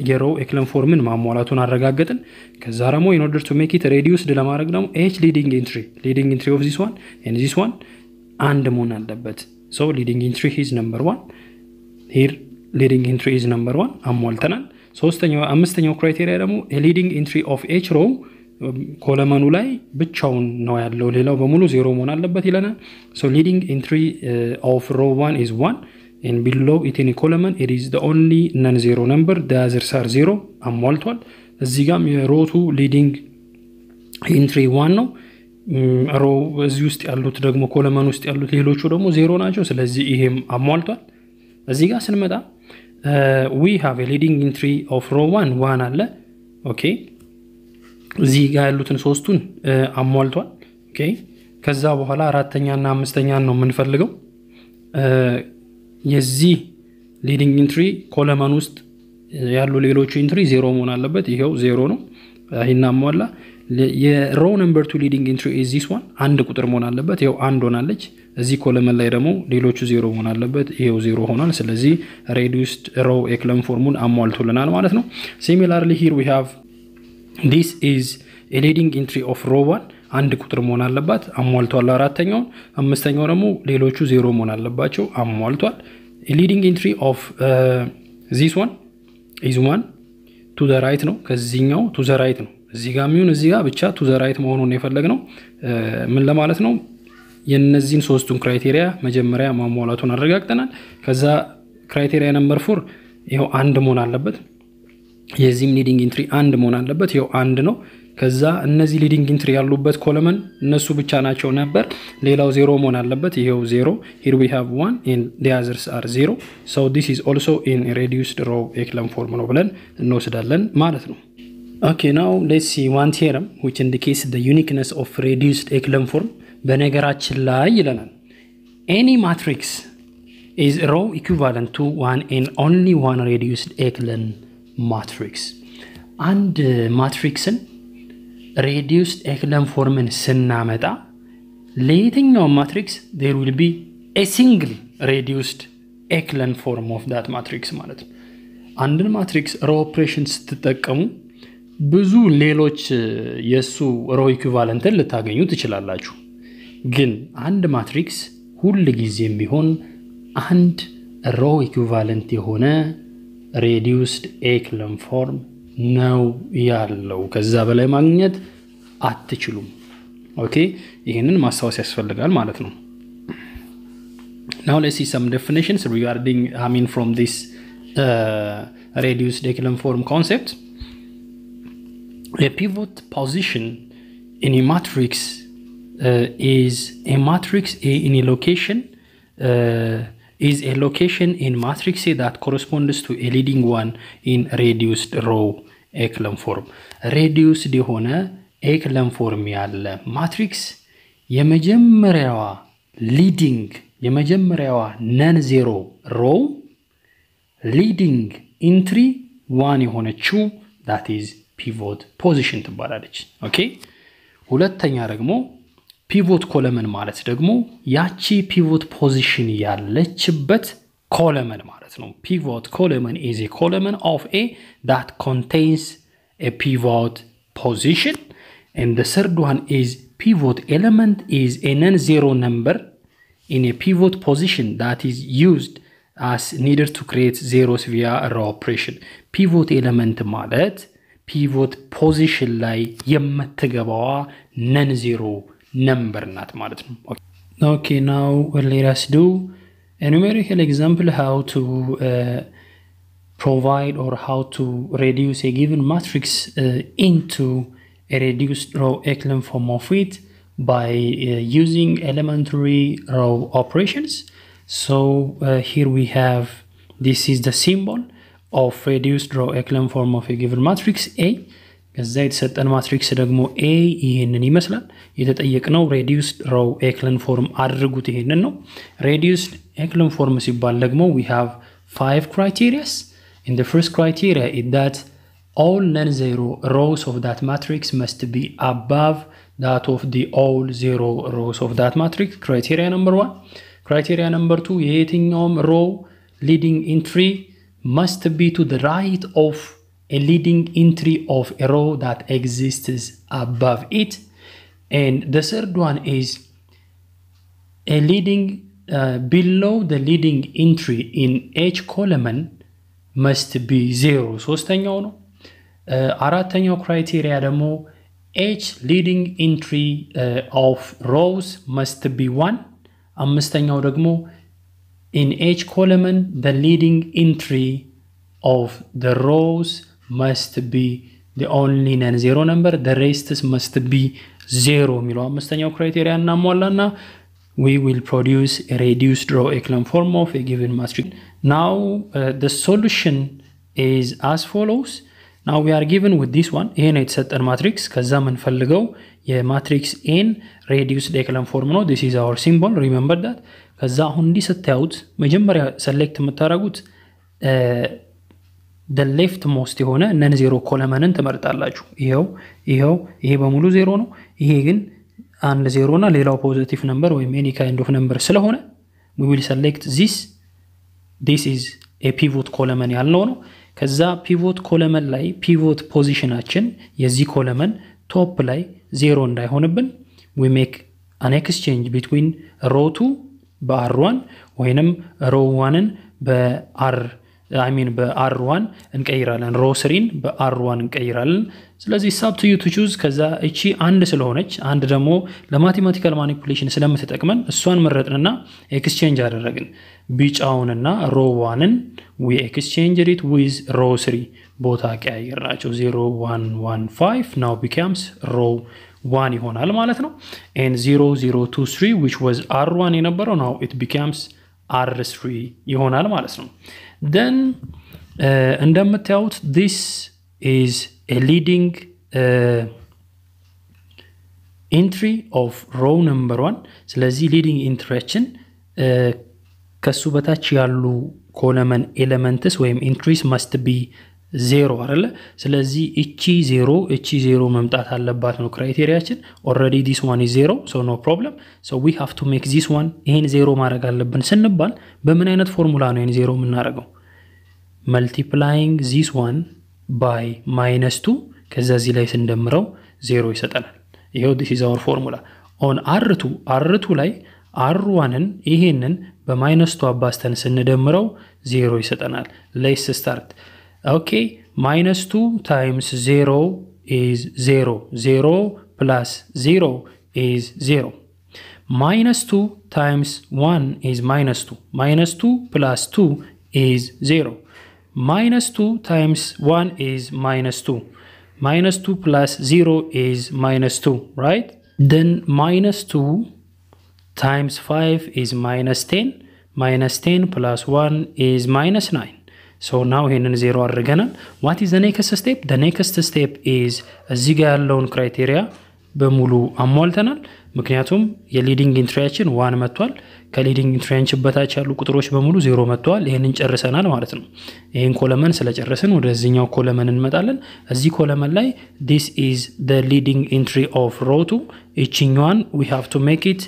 የሮው ኤክለን ፎርምን ማሟላቱን አረጋገጥን። ከዛ ደግሞ ኢንኦርደር ቱ ሜክ ኢት ሬዲዩስድ ለማድረግ ደግሞ ኤች ሊዲንግ ኢንትሪ ሊዲንግ ኢንትሪ ኦፍ ዚስ ዋን ኤንድ ዚስ ዋን አንድ መሆን አለበት። ሶ ሊዲንግ ኢንትሪ ሂዝ ነምበር ዋን ሂር ሊዲንግ ኢንትሪ ኢዝ ነምበር ዋን አሟልተናል። ሶስተኛው አምስተኛው ክራይቴሪያ ደግሞ ሊዲንግ ኢንትሪ ኦፍ ኤች ሮው ኮለመኑ ላይ ብቻውን ነው ያለው፣ ሌላው በሙሉ ዜሮ መሆን አለበት ይለናል። ሊዲንግ ኢንትሪ ኦፍ ሮ ዋን ኢዝ ዋን ኤን ቢሎ ኢቴኒ ኮለመን ኢዝ ኦንሊ ነን ዜሮ ነምበር ዳያዘርሳር ዜሮ አሟልቷል። እዚህ ጋም የሮቱ ሊዲንግ ኢንትሪ ዋን ነው። ሮ mm, እዚህ ውስጥ ያሉት ደግሞ ኮለመን ውስጥ ያሉት ሌሎቹ ደግሞ ዜሮ ናቸው። ስለዚህ ይሄም አሟልቷል። እዚህ ጋር ስንመጣ ዊ ሃቭ ሊዲንግ ኢንትሪ ኦፍ ሮ ዋን ዋን አለ ኦኬ እዚህ ጋር ያሉትን ሶስቱን አሟልቷል። ከዛ በኋላ አራተኛና አምስተኛን ነው የምንፈልገው። የዚህ ሊዲንግ ኢንትሪ ኮለመን ውስጥ ያሉ ሌሎቹ ኢንትሪ ዜሮ መሆን አለበት። ይኸው ዜሮ ነው። ይህን ሟላ የሮ ነምበር ቱ ሊዲንግ ኢንትሪ ዚስ ዋን አንድ ቁጥር መሆን አለበት። ይኸው አንድ ሆናለች። እዚህ ኮለመን ላይ ደግሞ ሌሎቹ ዜሮ መሆን አለበት። ይው ዜሮ ሆኗል። ስለዚህ ሬዲስድ ሮ ኤክለም ፎርሙን አሟልቶልናል ማለት ነው። ሲሚላርሊ ሂር ዊ ሃቭ ዲስ ኢዝ ኤሌዲንግ ኢንትሪ ኦፍ ሮ ዋን አንድ ቁጥር መሆን አለባት አሟልቷል። አራተኛውን አምስተኛው ደግሞ ሌሎቹ ዜሮ መሆን አለባቸው አሟልቷል። ሊዲንግ ኢንትሪ ኦፍ ዚስ ዋን ኢዝ ዋን ቱ ዘ ራይት ነው። ከዚኛው ቱ ዘ ራይት ነው። እዚህ ጋር የሚሆን እዚህ ጋር ብቻ ቱ ዘ ራይት መሆኑን የፈለግ ነው። uh, ምን ለማለት ነው? የነዚህን ሶስቱን ክራይቴሪያ መጀመሪያ ማሟላቱን አረጋግጠናል። ከዛ ክራይቴሪያ ነምበር ፎር ይኸው አንድ መሆን አለበት። የዚህም ሊዲንግ ኢንትሪ አንድ መሆን አለበት። ይኸው አንድ ነው። ከዛ እነዚህ ሊዲንግ ኢንትሪ ያሉበት ኮለመን እነሱ ብቻ ናቸው ነበር። ሌላው ዜሮ መሆን አለበት። ይሄው ዜሮ ሂር ዊ ሃቭ ዋን ኢን ዲያዘርስ አር ዜሮ ሶ ዲስ ኢዝ ኦልሶ ኢን ሬዲዩስድ ሮው ኤክለም ፎርም ነው ብለን እንወስዳለን ማለት ነው። ኦኬ ናው ሌትስ ሲ ዋን ቴረም ዊች ኢንዲኬትስ ዘ ዩኒክነስ ኦፍ ሬዲዩስድ ኤክለን ፎርም በነገራችን ላይ ይለናል ኤኒ ማትሪክስ ኢዝ ሮው ኢኩቫለንት ቱ ዋን ኤንድ ኦንሊ ዋን ሬዲዩስድ ኤክለን ማትሪክስ አንድ ማትሪክስን ሬዲዩስድ ኤክለን ፎርምን ስናመጣ ለየትኛውም ማትሪክስ ዜር ዊል ቢ ሲንግል ሬዲዩስድ ኤክለን ፎርም ኦፍ ዳት ማትሪክስ ማለት ነው። አንድን ማትሪክስ ሮ ኦፕሬሽን ስትጠቀሙ ብዙ ሌሎች የእሱ ሮ ኢኩቫለንትን ልታገኙ ትችላላችሁ። ግን አንድ ማትሪክስ ሁል ጊዜ ቢሆን አንድ ሮ ኢኩቫለንት የሆነ ሬዲዩስድ ኤክለም ፎርም ነው ያለው። ከዛ በላይ ማግኘት አትችሉም። ኦኬ፣ ይህንን ማስታወስ ያስፈልጋል ማለት ነው። ናው ሌትስ ሲ ሰም ዴፊኒሽንስ ሪጋርዲንግ is a location in matrix A that corresponds to a leading one in reduced row ኤክለም ፎርም ሬዲዩስድ የሆነ ኤክለም ፎርም ያለ ማትሪክስ የመጀመሪያዋ ሊዲንግ የመጀመሪያዋ ነን ዜሮ ሮው ሊዲንግ ኢንትሪ ዋን የሆነችው ዳት ኢዝ ፒቮት ፖዚሽን ትባላለች። ኦኬ ሁለተኛ ደግሞ ፒቮት ኮለመን ማለት ደግሞ ያቺ ፒቮት ፖዚሽን ያለችበት ኮለመን ማለት ነው። ፒቮት ኮለመን ኢዝ ኤ ኮለመን ኦፍ ኤ ዳት ኮንቴንስ ኤ ፒቮት ፖዚሽን ኤንድ ሰርድ ዋን ኢዝ ፒቮት ኤለመንት ኢዝ ኤ ነን ዜሮ ነምበር ኢን ኤ ፒቮት ፖዚሽን ዳት ኢዝ ዩዝድ አስ ኒድር ቱ ክሬት ዜሮ ስቪያ ሮ ኦፕሬሽን ፒቮት ኤለመንት ማለት ፒቮት ፖዚሽን ላይ የምትገባዋ ነን ዜሮ number not ማለት Okay, now let us do a numerical example how to uh, provide or how to reduce a given matrix uh, into a reduced row echelon form of it by uh, using elementary row operations. So uh, here we have, this is the symbol of reduced row echelon form of a given matrix A. ከዛ የተሰጠን ማትሪክስ ደግሞ ኤ ይህንን ይመስላል። የተጠየቅነው ሬዲዩስድ ሮው ኤክለን ፎርም አድርጉት ይህንን ነው። ሬዲዩስድ ኤክለን ፎርም ሲባል ደግሞ ዊ ሃቭ ፋይቭ ክራይቴሪያስ ኢን ዘ ፍርስት ክራይቴሪያ ኢዝ ዳት ኦል ነን ዜሮ ሮውስ ኦፍ ዳት ማትሪክስ መስት ቢ አባቭ ዳት ኦፍ ዲ ኦል ዜሮ ሮውስ ኦፍ ዳት ማትሪክስ ክራይቴሪያ ነምበር ዋን። ክራይቴሪያ ነምበር ቱ የየትኛውም ሮው ሊዲንግ ኢንትሪ መስት ቢ ቱ ራይት ኦፍ a leading entry of a row that exists above it. And the third one is a leading uh, below the leading entry in each column must be zero. So, uh, Aratanyo criteria demo each leading entry uh, of rows must be one. Amistanyo regmo in each column the leading entry of the rows መስት ቢ ኦንሊ ነን ዜሮ ነምበር ደ ሬስትስ መስት ቢ ዜሮ የሚለው አምስተኛው ክራይቴሪያ እናሟላና we will produce a reduced row echelon form of a given matrix. Now uh, the solution is as follows. Now we are given with this one ይሄ ነው የተሰጠን ማትሪክስ። ከዛ የምንፈልገው የማትሪክስ ኤን ሬዲዩስድ ኤክለን ፎርም ነው። ዲስ ኢዝ አወር ሲምቦል ሪመምበር ዳት። ከዛ አሁን እንዲህ ስታዩት መጀመሪያ ሰሌክት የምታደርጉት uh, ሌፍት ሞስት የሆነ ነን ዜሮ ኮለመንን ትመርጣላችሁ። ይኸው ይኸው ይሄ በሙሉ ዜሮ ነው። ይሄ ግን አንድ ዜሮ እና ሌላው ፖዘቲቭ ነምበር ወይም ኤኒ ካይንድ ኦፍ ነምበር ስለሆነ ዊ ዊል ሰሌክት ዚስ ዲስ ኢዝ ኤ ፒቮት ኮለመን ያልነው ነው። ከዛ ፒቮት ኮለመን ላይ ፒቮት ፖዚሽናችን የዚህ ኮለመን ቶፕ ላይ ዜሮ እንዳይሆንብን ዊ ሜክ አን ኤክስቼንጅ ቢትዊን ሮቱ በአር ዋን ወይንም ሮው ዋንን በአር አይሚን በአር ዋን እንቀይራለን። ሮ ስሪን በአር ዋን እንቀይራለን። ስለዚህ ሳብ ቱ ዩ ቱ ቹዝ። ከዛ እቺ አንድ ስለሆነች አንድ ደግሞ ለማቴማቲካል ማኒፕሌሽን ስለምትጠቅመን እሷን መረጥንና ኤክስቼንጅ አደረግን። ቢጫውንና ሮ ዋንን ዊ ኤክስቼንጅ ሪት ዊዝ ሮ ስሪ ቦታ ቀያየር ናቸው። 0115 ናው ቢካምስ ሮ ዋን ይሆናል ማለት ነው። ን 0023 ዊች ወዝ አር ዋን የነበረው ናው ኢት ቢካምስ አር ስሪ ይሆናል ማለት ነው። then uh, and I'm out this is a leading uh, entry of row number one so let's leading interaction uh, column elements when entries must be ዜሮ አለ። ስለዚህ እቺ ዜሮ እቺ ዜሮ መምጣት አለባት ነው ክራይቴሪያችን። ኦልሬዲ ዲስ ዋን ኢዝ ዜሮ ሶ ኖ ፕሮብለም ሶ ዊ ሃቭ ቱ ሜክ ዚስ ዋን ይሄን ዜሮ ማድረግ አለብን ስንባል በምን አይነት ፎርሙላ ነው ይህን ዜሮ የምናደርገው? መልቲፕላይንግ ዚስ ዋን ባይ ማይነስ ቱ ከዛ እዚህ ላይ ስንደምረው ዜሮ ይሰጠናል። ይሄው ዲስ ኢዝ አወር ፎርሙላ ኦን አርቱ አርቱ ላይ አር ዋንን ይሄንን ቱ አባስተን ስንደምረው ዜሮ ይሰጠናል። ሌስ ስታርት Okay, minus 2 times 0 is 0. 0 plus 0 is 0. Minus 2 times 1 is minus 2. Minus 2 plus 2 is 0. Minus 2 times 1 is minus 2. Minus 2 plus 0 is minus 2, right? Then minus 2 times 5 is minus 10. Minus 10 plus 1 is minus 9. ሶ ናው ይሄንን ዜሮ አድርገናል። ዋት ኢዝ ኔክስት ስቴፕ? ኔክስት ስቴፕ ኢዝ እዚህ ጋር ያለውን ክራይቴሪያ በሙሉ አሟልተናል። ምክንያቱም የሊዲንግ ኢንትሪያችን ዋን መጥቷል። ከሊዲንግ ኢንትሪያችን በታች ያሉ ቁጥሮች በሙሉ ዜሮ መጥተዋል። ይህንን ጨርሰናል ማለት ነው። ይህን ኮለመን ስለጨረስን ወደዚኛው ኮለመን እንመጣለን። እዚህ ኮለመን ላይ ዲስ ኢዝ ሊዲንግ ኢንትሪ ኦፍ ሮቱ ይችኛዋን ዊ ሃቭ ቱ ሜክ ኢት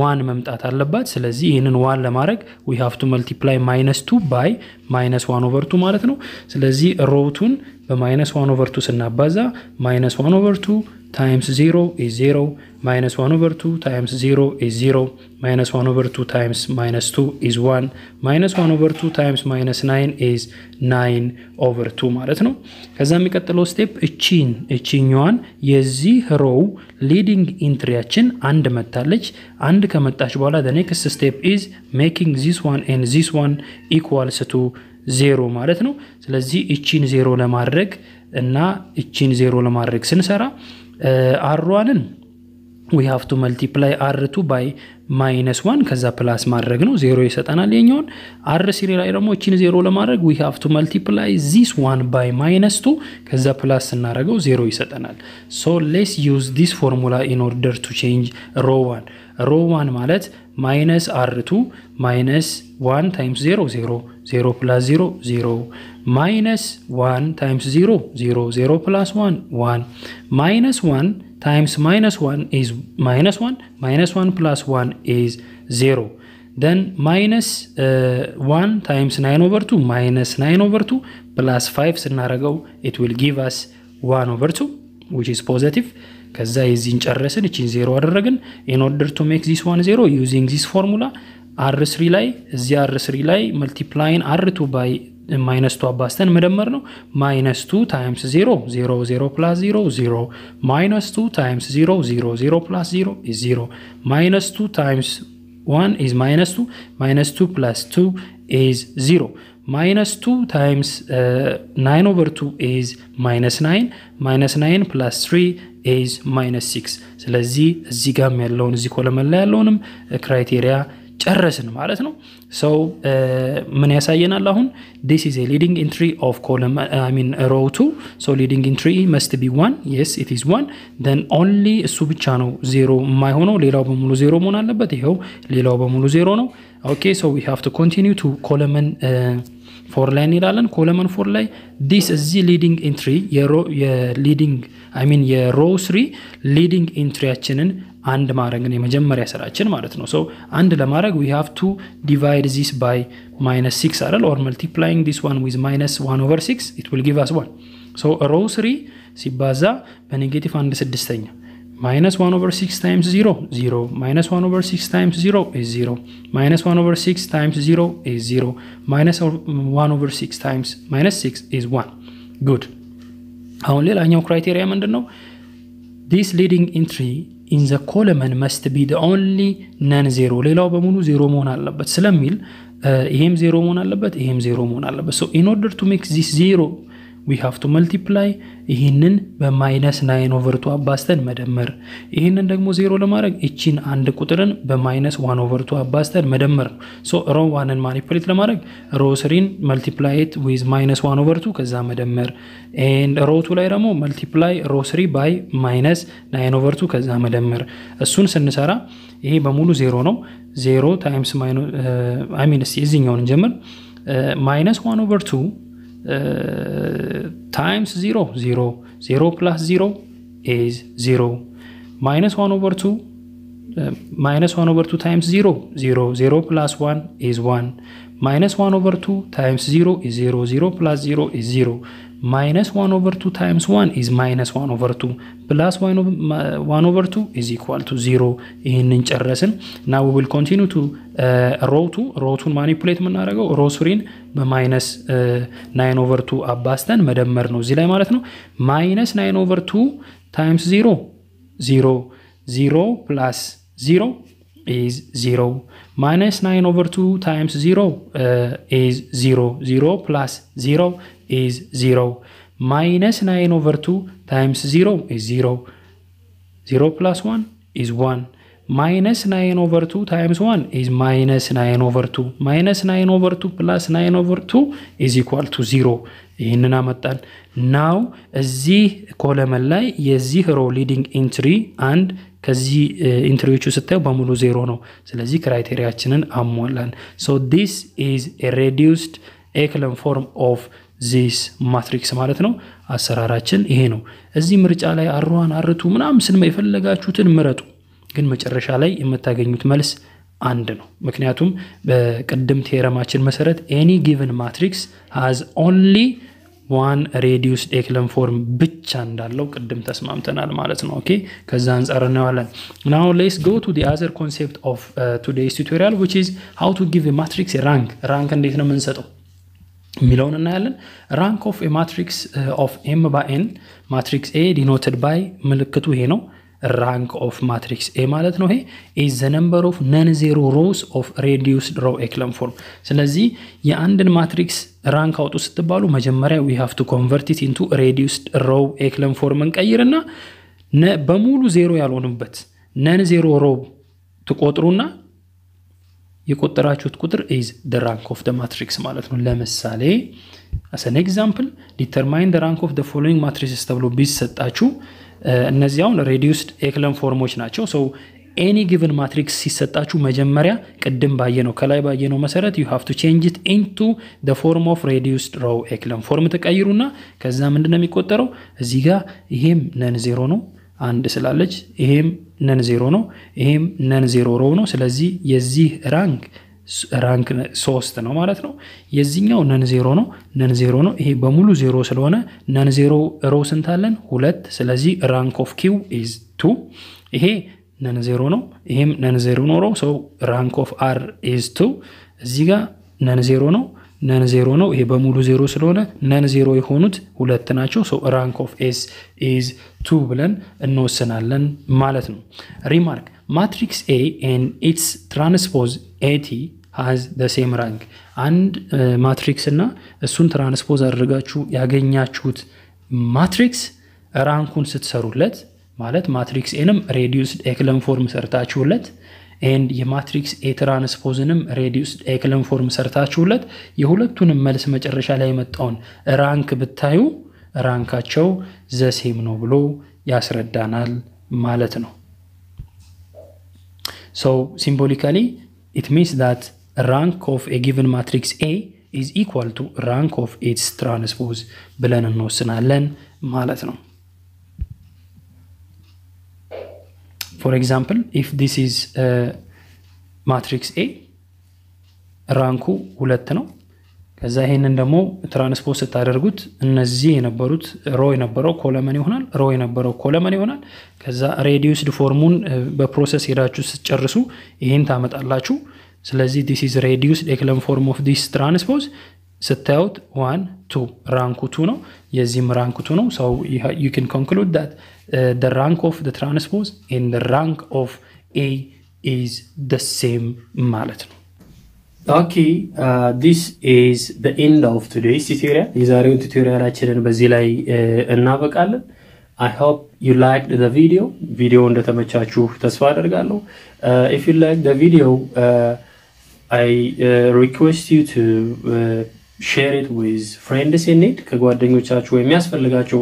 ዋን መምጣት አለባት። ስለዚህ ይህንን ዋን ለማድረግ ዊ ሃቭ ቱ መልቲፕላይ ማይነስ ቱ ባይ ማይነስ ዋን ኦቨር ቱ ማለት ነው። ስለዚህ ሮቱን በማይነስ ዋን ኦቨር 2 ስናባዛ ማይነስ ዋን ኦቨር 2 ታይምስ 0 ኢዝ 0 ማይነስ 1 ኦቨር 2 ታይምስ 0 ኢዝ 0 ማይነስ ዋን ኦቨር 2 ታይምስ ማይነስ 2 ኢዝ ዋን ማይነስ ዋን ኦቨር 2 ታይምስ ማይነስ 9 ኢዝ ናይን ኦቨር 2 ማለት ነው። ከዛ የሚቀጥለው ስቴፕ እቺን እቺኛዋን የዚህ ሮው ሊዲንግ ኢንትሪያችን አንድ መታለች። አንድ ከመጣች በኋላ ኔክስት ስቴፕ ኢዝ ሜኪንግ ዚስ ዋን ኤንድ ዚስ ዋን ኢኳልስ ቱ ዜሮ ማለት ነው። ስለዚህ እቺን ዜሮ ለማድረግ እና እቺን ዜሮ ለማድረግ ስንሰራ አሯንን ዊ ሃቭ ቱ መልቲፕላይ አርቱ ባይ ማይነስ ዋን ከዛ ፕላስ ማድረግ ነው። ዜሮ ይሰጠናል የኛውን። አር ሲሪ ላይ ደግሞ እቺን ዜሮ ለማድረግ ዊ ሃቭ ቱ መልቲፕላይ ዚስ ዋን ባይ ማይነስ ቱ ከዛ ፕላስ ስናደረገው ዜሮ ይሰጠናል። ሶ ሌስ ዩዝ ዲስ ፎርሙላ ኢን ኦርደር ቱ ቼንጅ ሮ ዋን ማለት minus R2 minus 1 times 0, 0, 0 plus 0, 0, minus 1 times 0, 0, 0 plus 1, 1, minus 1 times minus 1 is minus 1, minus 1 plus 1 is 0. Then minus uh, 1 times 9 over 2 minus 9 over 2 plus 5 ስናረገው it will give us 1 over 2 which is positive ከዛ የዚህን ጨረስን እቺን ዜሮ አደረግን ኢንኦርደር ቱ ሜክ ዚስ ዋን ዜሮ ዩዚንግ ዚስ ፎርሙላ አር ስሪ ላይ እዚህ አር ስሪ ላይ መልቲፕላይን አር ቱ ባይ ማይነስ ቱ አባስተን መደመር ነው። ማይነስ ቱ ታይምስ ዜሮ ዜሮ ዜሮ ፕላስ ዜሮ ዜሮ ማይነስ ቱ ታይምስ ዜሮ ዜሮ ዜሮ ፕላስ ዜሮ ኢዝ ዜሮ ማይነስ ቱ ታይምስ ዋን ኢዝ ማይነስ ቱ ማይነስ ቱ ፕላስ ቱ ኢዝ ዜሮ ማይነስ ቱ ታይምስ ናይን ኦቨር ቱ ኤዝ ማይነስ ናይን ማይነስ ናይን ፕላስ ትሪ ኤዝ ማይነስ ሲክስ። ስለዚህ እዚህ ጋም ያለውን እዚህ ኮለመን ላይ ያለውንም ክራይቴሪያ uh, ጨረስን ማለት ነው። ሰው uh, ምን ያሳየናል አሁን? ዲስ ኢዝ ሊዲንግ ኢንትሪ ኦፍ ኮለም አይ ሚን ሮው ቱ ሶ ሊዲንግ ኢንትሪ መስት ቢ ዋን የስ ኢት ኢዝ ዋን ደን ኦንሊ እሱ ብቻ ነው ዜሮ የማይሆነው ሌላው በሙሉ ዜሮ መሆን አለበት። ይኸው ሌላው በሙሉ ዜሮ ነው። ኦኬ ሶ ዊ ሃቭ ቱ ኮንቲኒው ቱ ኮለመን ፎር ላይ እንሄዳለን። ኮለመን ፎር ላይ ዲስ እዚ ሊዲንግ ኢንትሪ የሊዲንግ አይ ሚን የሮው ስሪ ሊዲንግ ኢንትሪያችንን አንድ ማድረግን የመጀመሪያ ስራችን ማለት ነው። ሰው አንድ ለማድረግ ዊ ሃቭ ቱ ዲቫይድ ዚስ ባይ ማይነስ ሲክስ አይደል ኦር መልቲፕላይንግ ዲስ ዋን ዊዝ ማይነስ ዋን ኦቨር ሲክስ ኢት ዊል ጊቭ አስ ዋን። ሶ ሮው ስሪ ሲባዛ በኔጌቲቭ አንድ ስድስተኛ minus 1 over 6 times 0 0 minus 1 over 6 times 0 is 0 minus 1 over 6 times 0 is 0 minus 1 over 6 times minus 6 is 1 good only line criteria under no this leading entry in the column must be the only non-zero lelabamunu zero mon but salam mil uh, zero but em zero mon so in order to make this zero ዊ ሃቭ ቱ መልቲፕላይ ይህንን በማይነስ ናይን ኦቨር ቱ አባስተን መደመር። ይህንን ደግሞ ዜሮ ለማድረግ እቺን አንድ ቁጥርን በማይነስ ዋን ኦቨር ቱ አባስተን መደመር ነው። ሶ ሮ ዋንን ማኒፕሌት ለማድረግ ሮ ስሪን መልቲፕላይት ዊዝ ማይነስ ዋን ኦቨር ቱ ከዛ መደመር ኤንድ ሮ ቱ ላይ ደግሞ መልቲፕላይ ሮ ስሪ ባይ ማይነስ ናይን ኦቨር ቱ ከዛ መደመር። እሱን ስንሰራ ይሄ በሙሉ ዜሮ ነው። ዜሮ ታይምስ ሚን እዚህኛውን እንጀምር ማይነስ ዋን ኦቨር ቱ Uh, times 0 0 0 plus 0 is 0 minus 1 over 2 minus 1 over 2 times 0, 0, 0 plus 1 is 1. Minus 1 over 2 times 0 is 0, 0 plus 0 is 0. Minus 1 over 2 times 1 is minus 1 over 2. Plus 1 over, 1 over 2 is equal to 0. ይህንን ጨረስን። now we will continue to uh, row 2 row 2 ማኒፑሌት የምናደርገው row 3ን በማይነስ 9 over 2 አባስተን መደመር ነው እዚህ ላይ ማለት ነው። minus 9 over 2 times 0 0 0 plus 0 is 0 minus 9 over 2 times 0 uh, is 0 0 plus 0 is 0 minus 9 over 2 times 0 is 0 0 plus 1 is 1 ማይነስ ናይን ኦቨር ቱ ታይምስ ዋን ኢዝ ማይነስ ናይን ኦቨር ቱ ማይነስ ናይን ኦቨር ቱ ፕላስ ናይን ኦቨር ቱ ኢዝ ኢኳል ቱ ዚሮ። ይህንን አመጣን። ናው እዚህ ኮለመን ላይ የዚህ ሮ ሊዲንግ ኢንትሪ አንድ ከዚህ ኢንትሪዎቹ eh, ስታዩ በሙሉ ዜሮ ነው። ስለዚህ ክራይቴሪያችንን አሟላን። ሶ ዲስ ኢዝ ሬዲዩስድ ኤክለን ፎርም ኦፍ ዚስ ማትሪክስ ማለት ነው። አሰራራችን ይሄ ነው። እዚህ ምርጫ ላይ አሯን አርቱ ምናምን ስንመ የፈለጋችሁትን ምረጡ። ግን መጨረሻ ላይ የምታገኙት መልስ አንድ ነው። ምክንያቱም በቅድም ቴረማችን መሰረት ኤኒ ጊቨን ማትሪክስ ሃዝ ኦንሊ ዋን ሬዲዩስድ ኤክለን ፎርም ብቻ እንዳለው ቅድም ተስማምተናል ማለት ነው። ኦኬ ከዛ አንጻር እናየዋለን። ናው ሌስ ጎ ቱ አዘር ኮንሴፕት ኦፍ ቱዴይስ ቱቶሪያል ዊች ኢዝ ሃው ቱ ጊቭ ማትሪክስ ራንክ። ራንክ እንዴት ነው የምንሰጠው የሚለውን እናያለን። ራንክ ኦፍ ማትሪክስ ኦፍ ኤም ባይ ኤን ማትሪክስ ኤ ዲኖትድ ባይ ምልክቱ ይሄ ነው። ራንክ ኦፍ ማትሪክስ ኤ ማለት ነው። ይሄ ኢዝ ዘ ነምበር ኦፍ ነን ዜሮ ሮውስ ኦፍ ሬዲዩስድ ሮው ኤክለም ፎርም። ስለዚህ የአንድን ማትሪክስ ራንክ አውጡ ስትባሉ መጀመሪያ ዊ ሃቭ ቱ ኮንቨርት ኢት ኢንቱ ሬዲዩስድ ሮው ኤክለም ፎርም እንቀይርና በሙሉ ዜሮ ያልሆኑበት ነን ዜሮ ሮው ትቆጥሩና የቆጠራችሁት ቁጥር ኢዝ ደ ራንክ ኦፍ ደ ማትሪክስ ማለት ነው። ለምሳሌ አሰን ኤግዛምፕል ዲተርማይን ደ ራንክ ኦፍ ደ ፎሎዊንግ ማትሪክስ ተብሎ ቢሰጣችሁ እነዚያውን ሬዲዩስድ ኤክለን ፎርሞች ናቸው። ሶ ኤኒ ጊቭን ማትሪክስ ሲሰጣችሁ መጀመሪያ ቅድም ባየነው ከላይ ባየነው መሰረት ዩ ሃቭ ቱ ቼንጅ ኢት ኢንቱ ደ ፎርም ኦፍ ሬዲዩስድ ሮው ኤክለን ፎርም ተቀይሩና ከዛ ምንድን ነው የሚቆጠረው? እዚህ ጋር ይሄም ነን ዜሮ ነው አንድ ስላለች፣ ይሄም ነን ዜሮ ነው፣ ይሄም ነን ዜሮ ሮው ነው። ስለዚህ የዚህ ራንክ ራንክ ሶስት ነው ማለት ነው። የዚኛው ነን ዜሮ ነው ነን ዜሮ ነው። ይሄ በሙሉ ዜሮ ስለሆነ ነን ዜሮ ሮ ስንታለን ሁለት። ስለዚህ ራንክ ኦፍ ኪው ኢዝ ቱ። ይሄ ነን ዜሮ ነው ይሄም ነን ዜሮ ኖሮ ሰው ራንክ ኦፍ አር ኢዝ ቱ። እዚህ ጋር ነን ዜሮ ነው ነን ዜሮ ነው። ይሄ በሙሉ ዜሮ ስለሆነ ነን ዜሮ የሆኑት ሁለት ናቸው። ሰው ራንክ ኦፍ ኤስ ኢዝ ቱ ብለን እንወስናለን ማለት ነው። ሪማርክ Matrix A and its transpose AT has the same rank አንድ ማትሪክስ እና እሱን ትራንስፖዝ አድርጋችሁ ያገኛችሁት ማትሪክስ ራንኩን ስትሰሩለት ማለት ማትሪክስ ኤንም ሬዲዩስድ ኤክለን ፎርም ሰርታችሁለት ኤንድ የማትሪክስ ኤ ትራንስፖዝንም ሬዲዩስድ ኤክለን ፎርም ሰርታችሁለት የሁለቱንም መልስ መጨረሻ ላይ የመጣውን ራንክ ብታዩ ራንካቸው ዘሴም ነው ብሎ ያስረዳናል ማለት ነው። So symbolically, it means that rank of a given matrix A is equal to rank of its transpose ብለን እንወስናለን ማለት ነው። For example, if this is uh, matrix A ranku ሁለት ከዛ ይሄንን ደግሞ ትራንስፖዝ ስታደርጉት እነዚህ የነበሩት ሮ የነበረው ኮለመን ይሆናል፣ ሮ የነበረው ኮለመን ይሆናል። ከዛ ሬዲዩስድ ፎርሙን በፕሮሰስ ሄዳችሁ ስትጨርሱ ይሄን ታመጣላችሁ። ስለዚህ ዲስ ኢዝ ሬዲዩስድ ኤክለም ፎርም ኦፍ ዲስ ትራንስፖዝ ስታዩት ዋን ቱ ራንኩ ቱ ነው። የዚህም ራንክ ቱ ነው። ሰው ዩ ን ኮንክሉድ ዳት ደ ራንክ ኦፍ ደ ትራንስፖዝ ኤንድ ራንክ ኦፍ ኤ ኢዝ ደ ሴም ማለት ነው። ኦኬ ዲስ ኢዝ ዘ ኤንድ ኦፍ ቱዴይስ ቱቶሪያል። የዛሬውን ቱቶሪያላችንን በዚህ ላይ uh, እናበቃለን። አይ ሆፕ ዩ ላይክ ዘ ቪዲዮ። ቪዲዮ እንደተመቻችሁ ተስፋ አደርጋለሁ። ኢፍ ዩ ላይክ ዘ ቪዲዮ አይ ሪኩዌስት ዩ ቱ ሼር ኢት ዊዝ ፍሬንድስ ኢን ኒድ ከጓደኞቻችሁ የሚያስፈልጋቸው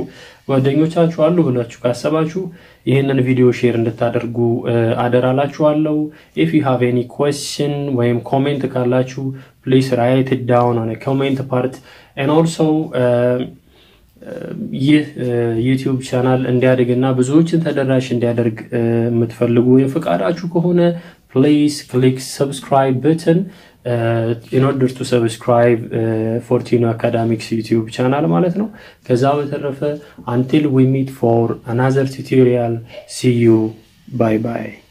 ጓደኞቻችሁ አሉ ብላችሁ ካሰባችሁ ይህንን ቪዲዮ ሼር እንድታደርጉ አደራላችኋለሁ። ኢፍ ዩ ሃቭ ኤኒ ኮስችን ወይም ኮሜንት ካላችሁ ፕሊስ ራይት ዳውን ኦን ኮሜንት ፓርት ኤን ኦልሶ ይህ ዩቲዩብ ቻናል እንዲያድግና ብዙዎችን ተደራሽ እንዲያደርግ የምትፈልጉ የፈቃዳችሁ ከሆነ ፕሊስ ክሊክ ሰብስክራይብ ብትን ኢን ኦርደር ቱ ሰብስክራይብ ፎርቲኑ አካዳሚክስ ዩቲዩብ ቻናል ማለት ነው። ከዛ በተረፈ አንቲል ዊ ሚት ፎር አናዘር ቱቶሪያል ሲዩ ባይ ባይ።